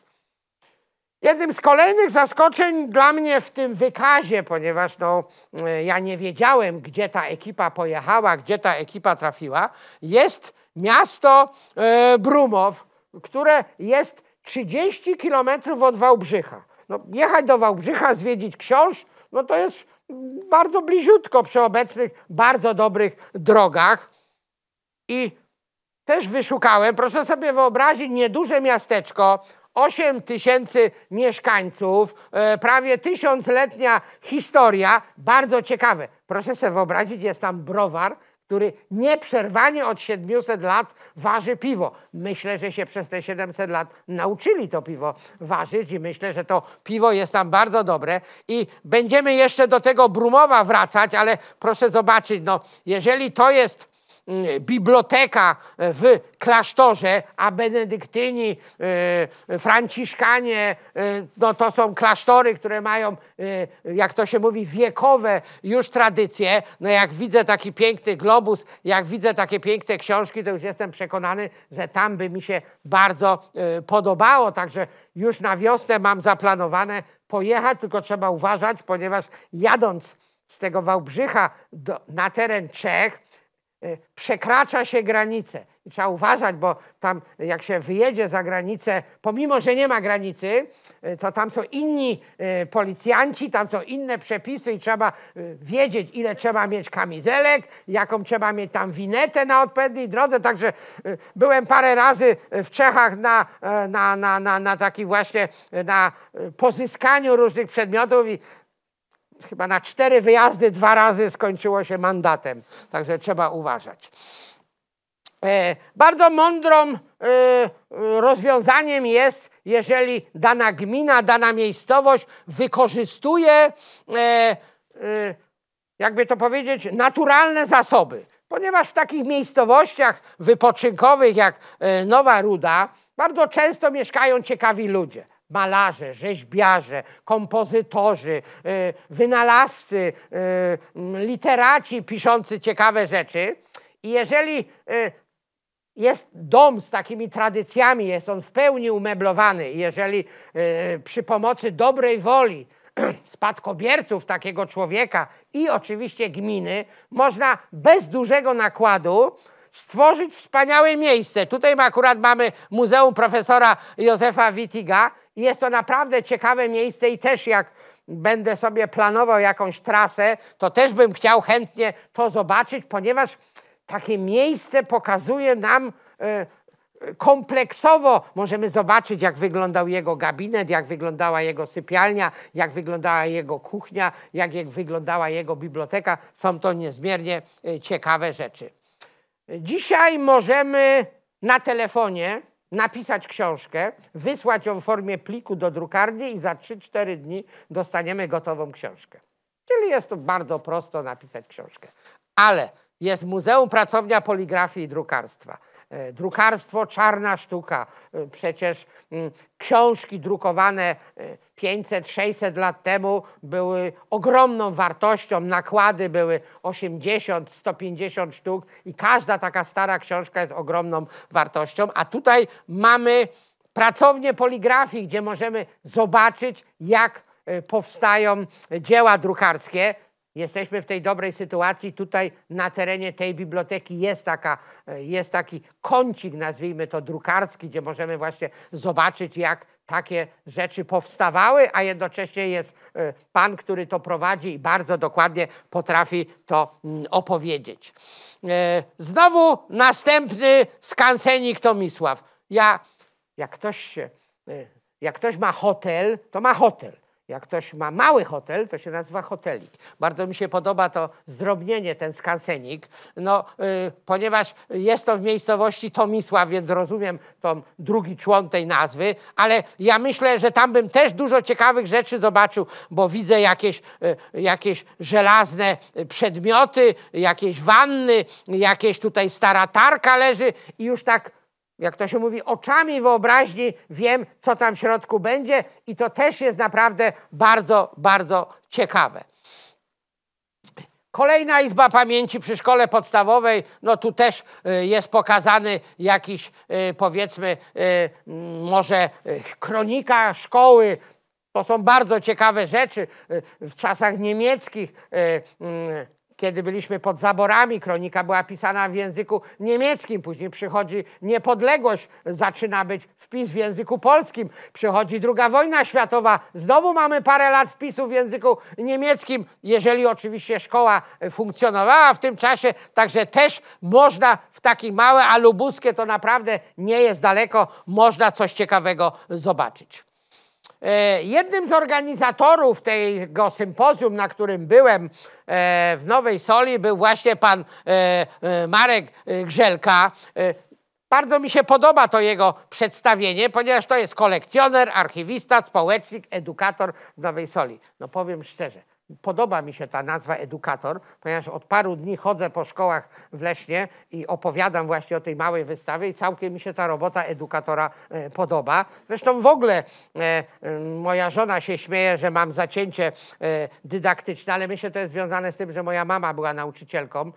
Jednym z kolejnych zaskoczeń dla mnie w tym wykazie, ponieważ no, e, ja nie wiedziałem, gdzie ta ekipa pojechała, gdzie ta ekipa trafiła, jest miasto e, Brumow, które jest 30 kilometrów od Wałbrzycha. No, jechać do Wałbrzycha, zwiedzić książ, no to jest bardzo bliziutko przy obecnych bardzo dobrych drogach. I też wyszukałem, proszę sobie wyobrazić, nieduże miasteczko, 8 tysięcy mieszkańców, e, prawie tysiącletnia historia, bardzo ciekawe. Proszę sobie wyobrazić, jest tam browar, który nieprzerwanie od 700 lat waży piwo. Myślę, że się przez te 700 lat nauczyli to piwo ważyć i myślę, że to piwo jest tam bardzo dobre i będziemy jeszcze do tego Brumowa wracać, ale proszę zobaczyć, no jeżeli to jest E, biblioteka e, w klasztorze, a benedyktyni, e, franciszkanie, no to są klasztory, które mają, jak to się mówi, wiekowe już tradycje. No jak widzę taki piękny globus, jak widzę takie piękne książki, to już jestem przekonany, że tam by mi się bardzo podobało. Także już na wiosnę mam zaplanowane pojechać, tylko trzeba uważać, ponieważ jadąc z tego Wałbrzycha do, na teren Czech, Y, przekracza się granice. I trzeba uważać, bo tam jak się wyjedzie za granicę, pomimo że nie ma granicy, y, to tam są inni y, policjanci, tam są inne przepisy i trzeba wiedzieć, ile trzeba mieć kamizelek, jaką trzeba mieć tam winetę na odpowiedniej drodze. Także byłem parę razy w Czechach na, e, na, na, na, na taki właśnie na pozyskaniu różnych przedmiotów i chyba na cztery wyjazdy dwa razy skończyło się mandatem. Także trzeba uważać. E, bardzo mądrą e, rozwiązaniem jest, jeżeli dana gmina, dana miejscowość wykorzystuje, e, jakby to powiedzieć, naturalne zasoby. Ponieważ w takich miejscowościach wypoczynkowych jak Nowa Ruda bardzo często mieszkają ciekawi ludzie malarze, rzeźbiarze, kompozytorzy, y, wynalazcy, y, literaci piszący ciekawe rzeczy. I jeżeli y, jest dom z takimi tradycjami, jest on w pełni umeblowany, jeżeli przy pomocy dobrej woli spadkobierców takiego człowieka i oczywiście gminy, można bez dużego nakładu stworzyć wspaniałe miejsce. Tutaj akurat mamy Muzeum Profesora Józefa Wittiga jest to naprawdę ciekawe miejsce i też jak będę sobie planował jakąś trasę, to też bym chciał chętnie to zobaczyć, ponieważ takie miejsce pokazuje nam e, kompleksowo. Możemy zobaczyć, jak wyglądał jego gabinet, jak wyglądała jego sypialnia, jak wyglądała jego kuchnia, jak wyglądała jego biblioteka. Są to niezmiernie e, ciekawe rzeczy. Dzisiaj możemy na telefonie napisać książkę, wysłać ją w formie pliku do drukarni i za 3-4 dni dostaniemy gotową książkę. Czyli jest to bardzo prosto napisać książkę. Ale jest Muzeum Pracownia Poligrafii i Drukarstwa. E, drukarstwo czarna sztuka. E, przecież mm, książki drukowane 500-600 e, lat temu były ogromną wartością, nakłady były 80-150 sztuk i każda taka stara książka jest ogromną wartością, a tutaj mamy pracownię poligrafii, gdzie możemy zobaczyć jak powstają dzieła drukarskie. Jesteśmy w tej dobrej sytuacji. Tutaj na terenie tej biblioteki jest, taka, e, jest taki kącik, nazwijmy to drukarski, gdzie możemy właśnie zobaczyć, jak takie rzeczy powstawały, a jednocześnie jest e, pan, który to prowadzi i bardzo dokładnie potrafi to mm, opowiedzieć. E, znowu następny skansenik Tomisław. Ja, jak ktoś, jak ktoś ma hotel, to ma hotel. Jak ktoś ma mały hotel, to się nazywa hotelik. Bardzo mi się podoba to zdrobnienie, ten skansenik, no, y, ponieważ jest to w miejscowości Tomisław, więc rozumiem tą drugi człon tej nazwy, ale ja myślę, że tam bym też dużo ciekawych rzeczy zobaczył, bo widzę jakieś, y, jakieś żelazne przedmioty, jakieś wanny, jakieś tutaj stara tarka leży i już tak jak to się mówi, oczami wyobraźni wiem, co tam w środku będzie, i to też jest naprawdę bardzo, bardzo ciekawe. Kolejna izba pamięci przy szkole podstawowej, no tu też y, jest pokazany jakiś, y, powiedzmy, y, może kronika szkoły. To są bardzo ciekawe rzeczy. W czasach niemieckich kiedy byliśmy pod zaborami, kronika była pisana w języku niemieckim, później przychodzi niepodległość, zaczyna być wpis w języku polskim, przychodzi druga wojna światowa, znowu mamy parę lat wpisu w języku niemieckim, jeżeli oczywiście szkoła e, funkcjonowała w tym czasie, także też można w takie małe alubuskie, to naprawdę nie jest daleko, można coś ciekawego zobaczyć. E, jednym z organizatorów tego sympozjum, na którym byłem e, w Nowej Soli, był właśnie pan e, Marek Grzelka. Bardzo mi się podoba to jego przedstawienie, ponieważ to jest kolekcjoner, archiwista, społecznik, edukator w Nowej Soli. No powiem szczerze, Podoba mi się ta nazwa edukator, ponieważ od paru dni chodzę po szkołach w leśnie i opowiadam właśnie o tej małej wystawie i całkiem mi się ta robota edukatora e, podoba. Zresztą w ogóle e, moja żona się śmieje, że mam zacięcie e, dydaktyczne, ale myślę, że to jest związane z tym, że moja mama była nauczycielką.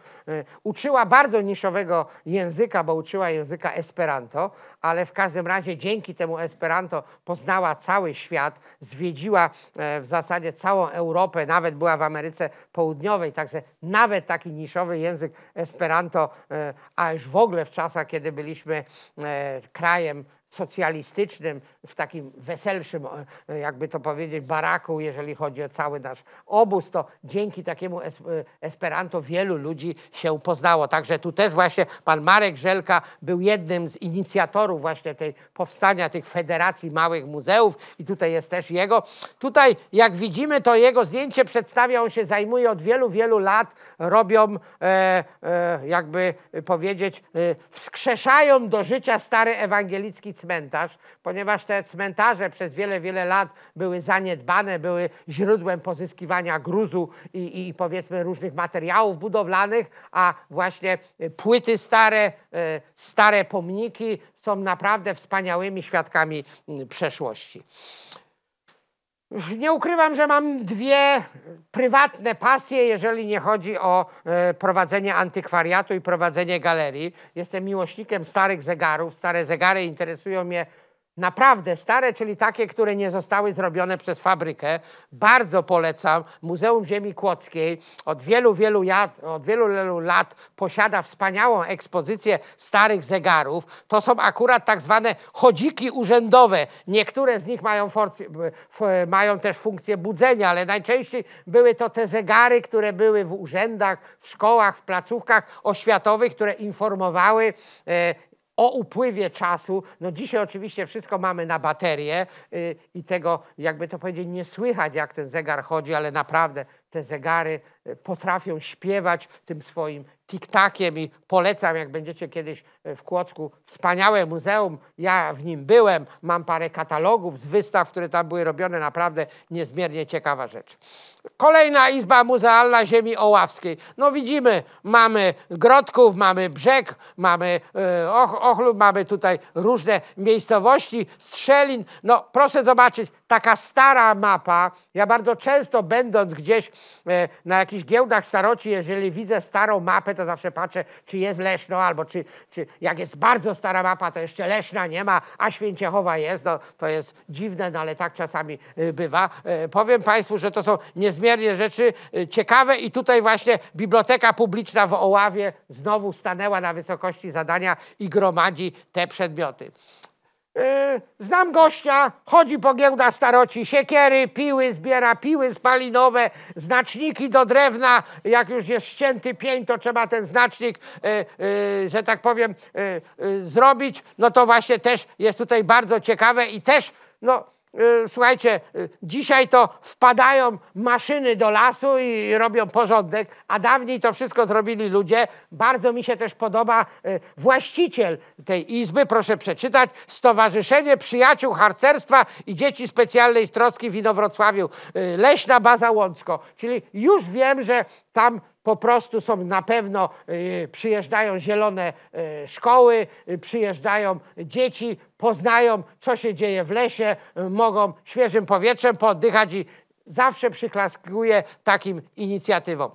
Uczyła bardzo niszowego języka, bo uczyła języka Esperanto, ale w każdym razie dzięki temu Esperanto poznała cały świat, zwiedziła w zasadzie całą Europę, nawet nawet była w Ameryce Południowej, także nawet taki niszowy język Esperanto, e, a już w ogóle w czasach, kiedy byliśmy e, krajem socjalistycznym, w takim weselszym, e, e, jakby to powiedzieć, baraku, jeżeli chodzi o cały nasz obóz, to dzięki takiemu e, Esperanto wielu ludzi się poznało. Także tu też właśnie pan Marek Żelka był jednym z inicjatorów właśnie tej powstania tych federacji małych muzeów i tutaj jest też jego. Tutaj jak widzimy to jego zdjęcie przedstawia, on się zajmuje od wielu, wielu lat, robią e, e, jakby powiedzieć, e, wskrzeszają do życia stary ewangelicki cmentarz, ponieważ te cmentarze przez wiele, wiele lat były zaniedbane, były źródłem pozyskiwania gruzu i, i powiedzmy różnych materiałów budowlanych, a właśnie e, płyty stare, e, stare pomniki są naprawdę wspaniałymi świadkami mm, przeszłości. Nie ukrywam, że mam dwie prywatne pasje, jeżeli nie chodzi o e, prowadzenie antykwariatu i prowadzenie galerii. Jestem miłośnikiem starych zegarów. Stare zegary interesują mnie Naprawdę stare, czyli takie, które nie zostały zrobione przez fabrykę. Bardzo polecam. Muzeum Ziemi Kłodzkiej od wielu, wielu, jad, od wielu, wielu lat posiada wspaniałą ekspozycję starych zegarów. To są akurat tak zwane chodziki urzędowe. Niektóre z nich mają, mają też funkcję budzenia, ale najczęściej były to te zegary, które były w urzędach, w szkołach, w placówkach oświatowych, które informowały, e, o upływie czasu. No dzisiaj oczywiście wszystko mamy na baterię y, i tego, jakby to powiedzieć, nie słychać, jak ten zegar chodzi, ale naprawdę te zegary y, potrafią śpiewać tym swoim tiktakiem i polecam, jak będziecie kiedyś y, w Kłodzku, wspaniałe muzeum, ja w nim byłem, mam parę katalogów z wystaw, które tam były robione, naprawdę niezmiernie ciekawa rzecz. Kolejna izba muzealna ziemi oławskiej. No widzimy, mamy Grodków, mamy Brzeg, mamy e, och, Ochlub, mamy tutaj różne miejscowości, Strzelin. No proszę zobaczyć, taka stara mapa. Ja bardzo często będąc gdzieś e, na jakichś giełdach staroci, jeżeli widzę starą mapę, to zawsze patrzę, czy jest Leszno, albo czy, czy jak jest bardzo stara mapa, to jeszcze Leszna nie ma, a Święciechowa jest. No to jest dziwne, no ale tak czasami e, bywa. powiem Państwu, że to są niezwykle niezmiernie rzeczy y, ciekawe i tutaj właśnie Biblioteka Publiczna w Oławie znowu stanęła na wysokości zadania i gromadzi te przedmioty. Y, znam gościa, chodzi po giełda staroci, siekiery, piły, zbiera piły spalinowe, znaczniki do drewna. Jak już jest ścięty pień, to trzeba ten znacznik, y, że tak powiem, zrobić. No to właśnie też jest tutaj bardzo ciekawe i też, no, Y, słuchajcie, y, dzisiaj to wpadają maszyny do lasu i robią porządek, a dawniej to wszystko zrobili ludzie. Bardzo mi się też podoba y, właściciel tej izby, proszę przeczytać, Stowarzyszenie Przyjaciół Harcerstwa i Dzieci Specjalnej Strocki w Inowrocławiu, Leśna Baza Łącko. Czyli już wiem, że tam po prostu są na pewno, y, przyjeżdżają zielone y, szkoły, y, przyjeżdżają dzieci, poznają, co się dzieje w lesie, mogą świeżym powietrzem poddychać i zawsze przyklaskuję takim inicjatywom.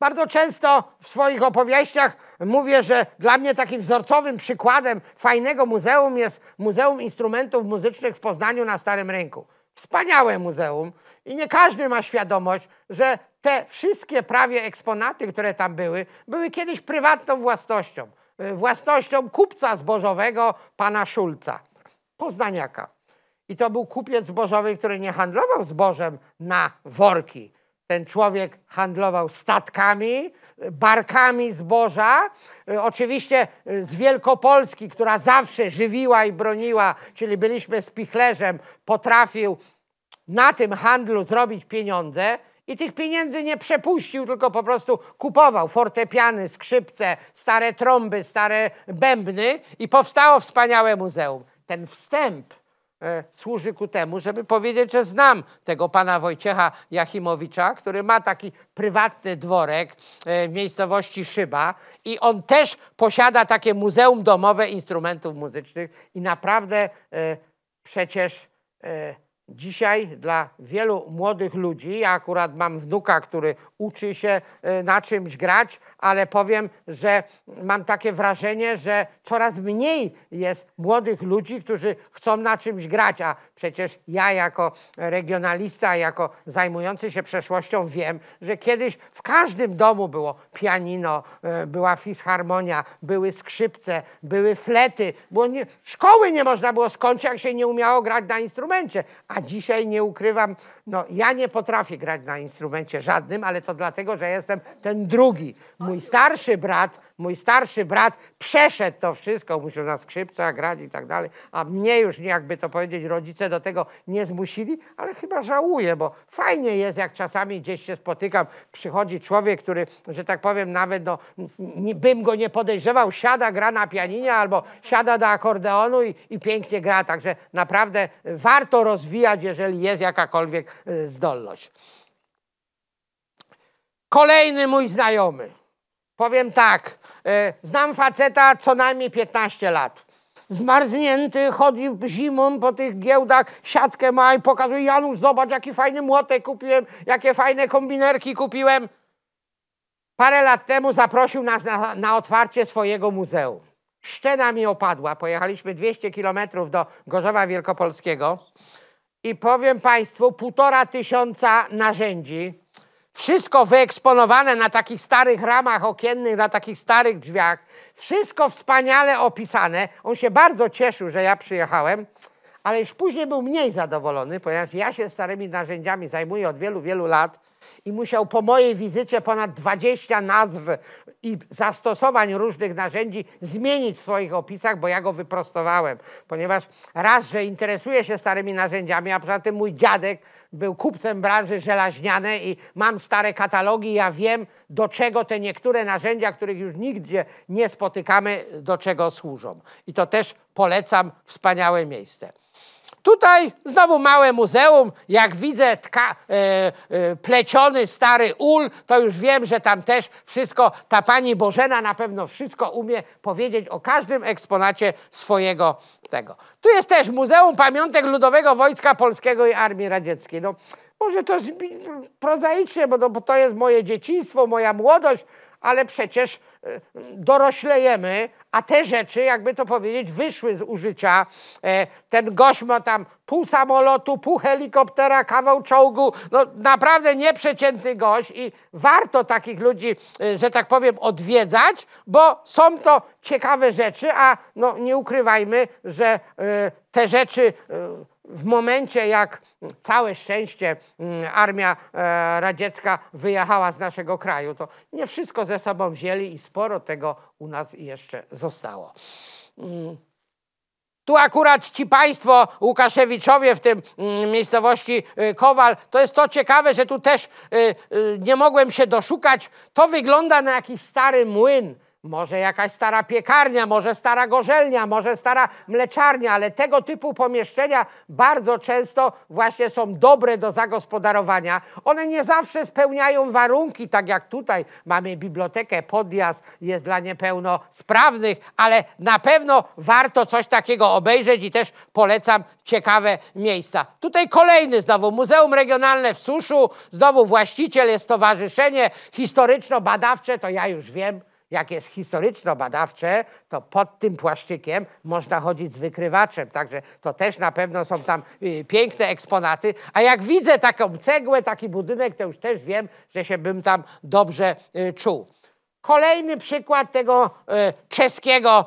Bardzo często w swoich opowieściach mówię, że dla mnie takim wzorcowym przykładem fajnego muzeum jest Muzeum Instrumentów Muzycznych w Poznaniu na Starym Rynku. Wspaniałe muzeum, i nie każdy ma świadomość, że te wszystkie prawie eksponaty, które tam były, były kiedyś prywatną własnością. Y, własnością kupca zbożowego, pana Szulca, poznaniaka. I to był kupiec zbożowy, który nie handlował zbożem na worki. Ten człowiek handlował statkami, y, barkami zboża. Y, oczywiście z Wielkopolski, która zawsze żywiła i broniła, czyli byliśmy z Pichlerzem, potrafił na tym handlu zrobić pieniądze i tych pieniędzy nie przepuścił, tylko po prostu kupował fortepiany, skrzypce, stare trąby, stare bębny i powstało wspaniałe muzeum. Ten wstęp e, służy ku temu, żeby powiedzieć, że znam tego pana Wojciecha Jachimowicza, który ma taki prywatny dworek e, w miejscowości Szyba i on też posiada takie muzeum domowe instrumentów muzycznych i naprawdę e, przecież e, Dzisiaj dla wielu młodych ludzi, ja akurat mam wnuka, który uczy się y, na czymś grać, ale powiem, że mam takie wrażenie, że coraz mniej jest młodych ludzi, którzy chcą na czymś grać, a przecież ja jako regionalista, jako zajmujący się przeszłością wiem, że kiedyś w każdym domu było pianino, y, była fizharmonia, były skrzypce, były flety, bo nie, szkoły nie można było skończyć, jak się nie umiało grać na instrumencie, a dzisiaj nie ukrywam, no, ja nie potrafię grać na instrumencie żadnym, ale to dlatego, że jestem ten drugi. Mój starszy brat, mój starszy brat przeszedł to wszystko, musiał na skrzypcach grać i tak dalej, a mnie już, jakby to powiedzieć, rodzice do tego nie zmusili, ale chyba żałuję, bo fajnie jest, jak czasami gdzieś się spotykam, przychodzi człowiek, który, że tak powiem, nawet no, bym go nie podejrzewał, siada, gra na pianinie albo siada do akordeonu i, i pięknie gra, także naprawdę warto rozwijać, jeżeli jest jakakolwiek Y, zdolność. Kolejny mój znajomy. Powiem tak, y, znam faceta co najmniej 15 lat. Zmarznięty, chodzi zimą po tych giełdach, siatkę ma i pokazuje, Janusz, zobacz, jaki fajny młotek kupiłem, jakie fajne kombinerki kupiłem. Parę lat temu zaprosił nas na, na otwarcie swojego muzeum. Szczena mi opadła, pojechaliśmy 200 kilometrów do Gorzowa Wielkopolskiego i powiem Państwu, półtora tysiąca narzędzi, wszystko wyeksponowane na takich starych ramach okiennych, na takich starych drzwiach, wszystko wspaniale opisane. On się bardzo cieszył, że ja przyjechałem, ale już później był mniej zadowolony, ponieważ ja się starymi narzędziami zajmuję od wielu, wielu lat i musiał po mojej wizycie ponad 20 nazw i zastosowań różnych narzędzi zmienić w swoich opisach, bo ja go wyprostowałem. Ponieważ raz, że interesuję się starymi narzędziami, a poza tym mój dziadek był kupcem branży żelaźnianej i mam stare katalogi, ja wiem do czego te niektóre narzędzia, których już nigdzie nie spotykamy, do czego służą. I to też polecam, wspaniałe miejsce. Tutaj znowu małe muzeum, jak widzę tka, e, e, pleciony stary ul, to już wiem, że tam też wszystko, ta pani Bożena na pewno wszystko umie powiedzieć o każdym eksponacie swojego tego. Tu jest też Muzeum Pamiątek Ludowego Wojska Polskiego i Armii Radzieckiej. No, może to prozaicznie, bo, no, bo to jest moje dzieciństwo, moja młodość, ale przecież Y, doroślejemy, a te rzeczy, jakby to powiedzieć, wyszły z użycia. E, ten gość ma tam pół samolotu, pół helikoptera, kawał czołgu. No naprawdę nieprzeciętny gość i warto takich ludzi, y, że tak powiem, odwiedzać, bo są to ciekawe rzeczy, a no nie ukrywajmy, że y, te rzeczy w momencie, jak całe szczęście mm, armia e, radziecka wyjechała z naszego kraju, to nie wszystko ze sobą wzięli i sporo tego u nas jeszcze zostało. Mm. Tu akurat ci państwo Łukaszewiczowie, w tym mm, miejscowości y, Kowal, to jest to ciekawe, że tu też y, y, nie mogłem się doszukać. To wygląda na jakiś stary młyn może jakaś stara piekarnia, może stara gorzelnia, może stara mleczarnia, ale tego typu pomieszczenia bardzo często właśnie są dobre do zagospodarowania. One nie zawsze spełniają warunki, tak jak tutaj mamy bibliotekę, podjazd jest dla niepełnosprawnych, ale na pewno warto coś takiego obejrzeć i też polecam ciekawe miejsca. Tutaj kolejny znowu Muzeum Regionalne w Suszu, znowu właściciel jest stowarzyszenie historyczno-badawcze, to ja już wiem jak jest historyczno-badawcze, to pod tym płaszczykiem można chodzić z wykrywaczem. Także to też na pewno są tam y, piękne eksponaty. A jak widzę taką cegłę, taki budynek, to już też wiem, że się bym tam dobrze y, czuł. Kolejny przykład tego y, czeskiego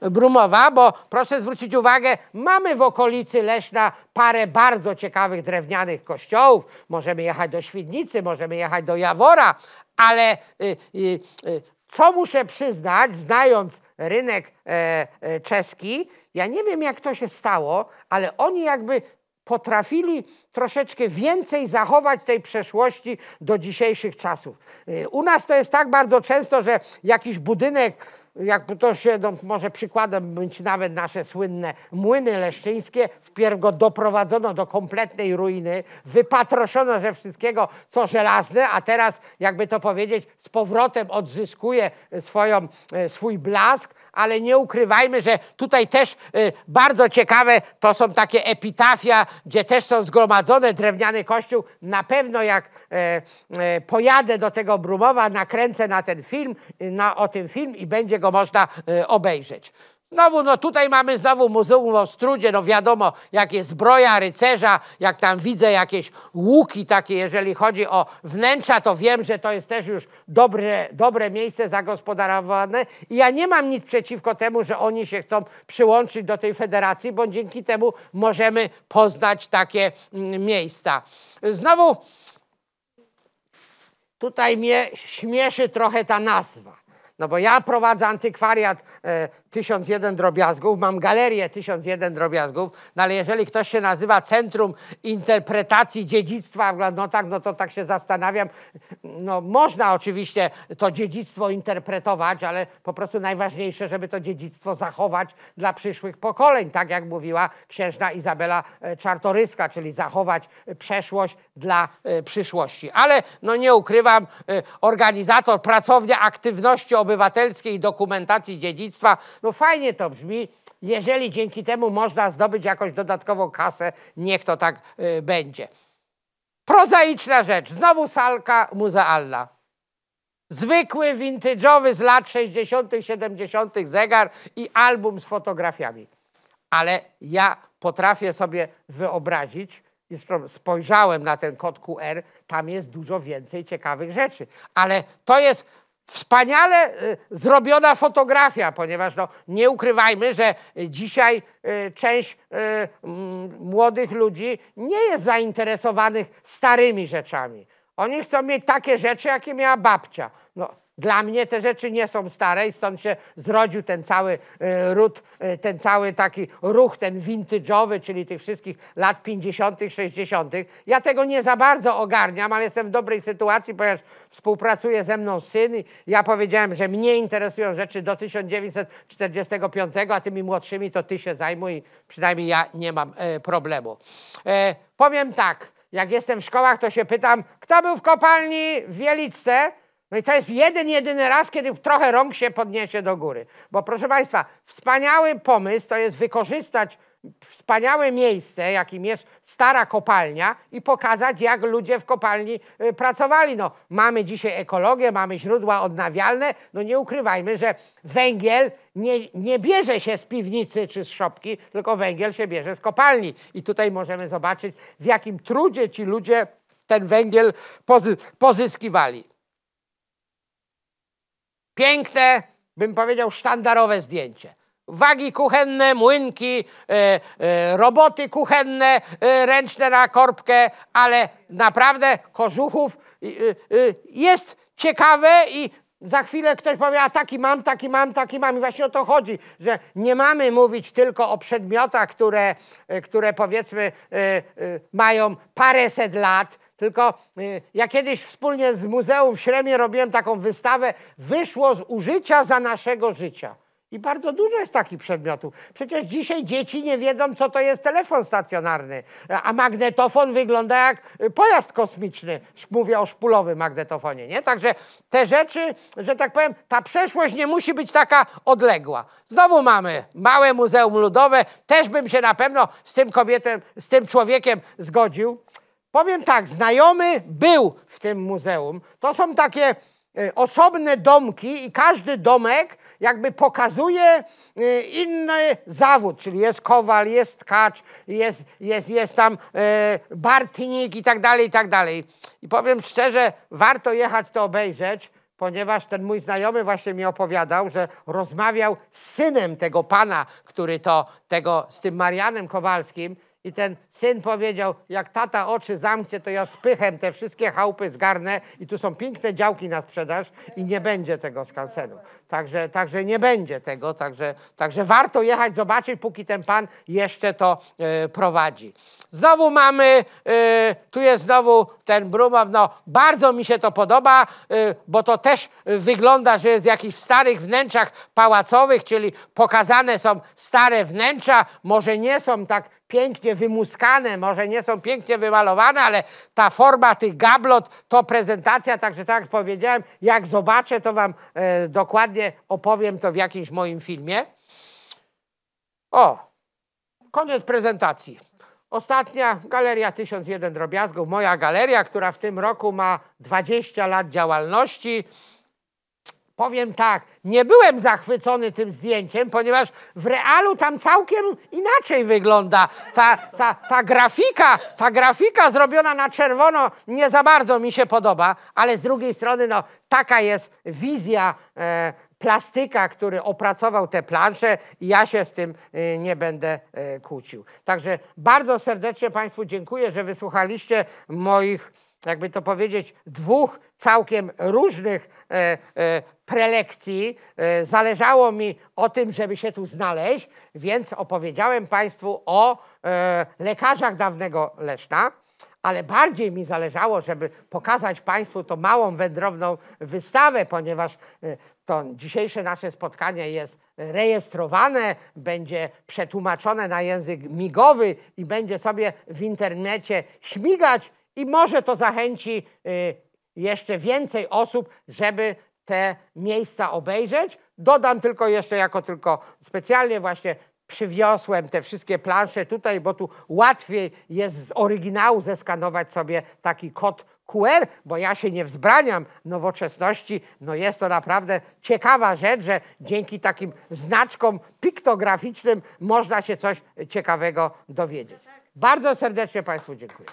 Brumowa, bo proszę zwrócić uwagę, mamy w okolicy Leszna parę bardzo ciekawych drewnianych kościołów. Możemy jechać do Świdnicy, możemy jechać do Jawora, ale co muszę przyznać, znając rynek e, e, czeski, ja nie wiem jak to się stało, ale oni jakby potrafili troszeczkę więcej zachować tej przeszłości do dzisiejszych czasów. Y, u nas to jest tak bardzo często, że jakiś budynek jakby to się, no, może przykładem być nawet nasze słynne młyny leszczyńskie, wpierw go doprowadzono do kompletnej ruiny, wypatroszono ze wszystkiego, co żelazne, a teraz, jakby to powiedzieć, z powrotem odzyskuje e, swoją, e, swój blask, ale nie ukrywajmy, że tutaj też y, bardzo ciekawe to są takie epitafia, gdzie też są zgromadzone drewniany kościół. Na pewno jak e, e, pojadę do tego Brumowa, nakręcę na ten film, y, na, o tym film i będzie go można y, obejrzeć. Znowu, no tutaj mamy znowu Muzeum w Strudzie no wiadomo, jak jest zbroja rycerza, jak tam widzę jakieś łuki takie, jeżeli chodzi o wnętrza, to wiem, że to jest też już dobre, dobre miejsce zagospodarowane i ja nie mam nic przeciwko temu, że oni się chcą przyłączyć do tej federacji, bo dzięki temu możemy poznać takie mm, miejsca. Znowu, tutaj mnie śmieszy trochę ta nazwa. No bo ja prowadzę antykwariat e, 1001 drobiazgów, mam galerię 1001 drobiazgów, no ale jeżeli ktoś się nazywa Centrum Interpretacji Dziedzictwa w Gladnotach, no, no to tak się zastanawiam, no można oczywiście to dziedzictwo interpretować, ale po prostu najważniejsze, żeby to dziedzictwo zachować dla przyszłych pokoleń, tak jak mówiła księżna Izabela e, Czartoryska, czyli zachować e, przeszłość dla e, przyszłości. Ale no nie ukrywam, organizator Pracownia Aktywności Obywatelskiej i Dokumentacji Dziedzictwa, no fajnie to brzmi. Jeżeli dzięki temu można zdobyć jakąś dodatkową kasę, niech to tak y, będzie. Prozaiczna rzecz. Znowu salka muzealna. Zwykły, vintage'owy z lat 60., 70. zegar i album z fotografiami. Ale ja potrafię sobie wyobrazić, spojrzałem na ten kod QR, tam jest dużo więcej ciekawych rzeczy. Ale to jest Wspaniale y, zrobiona fotografia, ponieważ no, nie ukrywajmy, że dzisiaj y, część y, młodych ludzi nie jest zainteresowanych starymi rzeczami. Oni chcą mieć takie rzeczy, jakie miała babcia. No, dla mnie te rzeczy nie są stare i stąd się zrodził ten cały e, ród, e, ten cały taki ruch, ten vintage'owy, czyli tych wszystkich lat 50., 60. Ja tego nie za bardzo ogarniam, ale jestem w dobrej sytuacji, ponieważ współpracuje ze mną syn i ja powiedziałem, że mnie interesują rzeczy do 1945, a tymi młodszymi to ty się zajmuj, przynajmniej ja nie mam e, problemu. powiem tak, jak jestem w szkołach, to się pytam, kto był w kopalni w Wielicce? No i to jest jeden, jedyny raz, kiedy trochę rąk się podniesie do góry. Bo proszę Państwa, wspaniały pomysł to jest wykorzystać wspaniałe miejsce, jakim jest stara kopalnia i pokazać, jak ludzie w kopalni y, pracowali. No, mamy dzisiaj ekologię, mamy źródła odnawialne, no nie ukrywajmy, że węgiel nie, nie bierze się z piwnicy czy z szopki, tylko węgiel się bierze z kopalni. I tutaj możemy zobaczyć, w jakim trudzie ci ludzie ten węgiel pozyskiwali. Piękne, bym powiedział, sztandarowe zdjęcie. Wagi kuchenne, młynki, e, e, roboty kuchenne, e, ręczne na korbkę, ale naprawdę kożuchów e, e, jest ciekawe i za chwilę ktoś powie, a taki mam, taki mam, taki mam. I właśnie o to chodzi, że nie mamy mówić tylko o przedmiotach, które, e, które powiedzmy mają paręset lat, tylko y, ja kiedyś wspólnie z muzeum w Śremie robiłem taką wystawę Wyszło z użycia za naszego życia. I bardzo dużo jest takich przedmiotów. Przecież dzisiaj dzieci nie wiedzą, co to jest telefon stacjonarny, a magnetofon wygląda jak y, pojazd kosmiczny. Mówię o szpulowym magnetofonie, nie? Także te rzeczy, że tak powiem, ta przeszłość nie musi być taka odległa. Znowu mamy małe Muzeum Ludowe. Też bym się na pewno z tym kobietem, z tym człowiekiem zgodził. Powiem tak, znajomy był w tym muzeum. To są takie e, osobne domki i każdy domek jakby pokazuje e, inny zawód, czyli jest kowal, jest tkacz, jest, jest, jest tam e, bartnik i tak dalej, i tak dalej. I powiem szczerze, warto jechać to obejrzeć, ponieważ ten mój znajomy właśnie mi opowiadał, że rozmawiał z synem tego pana, który to, tego, z tym Marianem Kowalskim i ten Syn powiedział, jak tata oczy zamknie, to ja spychem te wszystkie chałupy zgarnę i tu są piękne działki na sprzedaż i nie będzie tego skansenu. Także, także nie będzie tego, także, także warto jechać zobaczyć, póki ten pan jeszcze to e, prowadzi. Znowu mamy, e, tu jest znowu ten Brumow, no bardzo mi się to podoba, e, bo to też wygląda, że jest w jakichś starych wnętrzach pałacowych, czyli pokazane są stare wnętrza, może nie są tak pięknie wymuskane, może nie są pięknie wymalowane, ale ta forma tych gablot to prezentacja, także tak jak powiedziałem, jak zobaczę, to wam e, dokładnie opowiem to w jakimś moim filmie. O, koniec prezentacji. Ostatnia galeria 1001 drobiazgów, moja galeria, która w tym roku ma 20 lat działalności powiem tak, nie byłem zachwycony tym zdjęciem, ponieważ w realu tam całkiem inaczej wygląda. Ta, ta, ta grafika, ta grafika zrobiona na czerwono nie za bardzo mi się podoba, ale z drugiej strony no, taka jest wizja e, plastyka, który opracował te plansze i ja się z tym e, nie będę e, kłócił. Także bardzo serdecznie Państwu dziękuję, że wysłuchaliście moich, jakby to powiedzieć, dwóch całkiem różnych e, e, prelekcji. E, zależało mi o tym, żeby się tu znaleźć, więc opowiedziałem Państwu o lekarzach dawnego Leszna ale bardziej mi zależało, żeby pokazać Państwu tą małą, wędrowną wystawę, ponieważ to dzisiejsze nasze spotkanie jest rejestrowane, będzie przetłumaczone na język migowy i będzie sobie w internecie śmigać i może to zachęci y, jeszcze więcej osób, żeby te miejsca obejrzeć. Dodam tylko jeszcze, jako tylko specjalnie właśnie przywiosłem te wszystkie plansze tutaj, bo tu łatwiej jest z oryginału zeskanować sobie taki kod QR, bo ja się nie wzbraniam nowoczesności. No jest to naprawdę ciekawa rzecz, że dzięki takim znaczkom piktograficznym można się coś ciekawego dowiedzieć. Bardzo serdecznie Państwu dziękuję.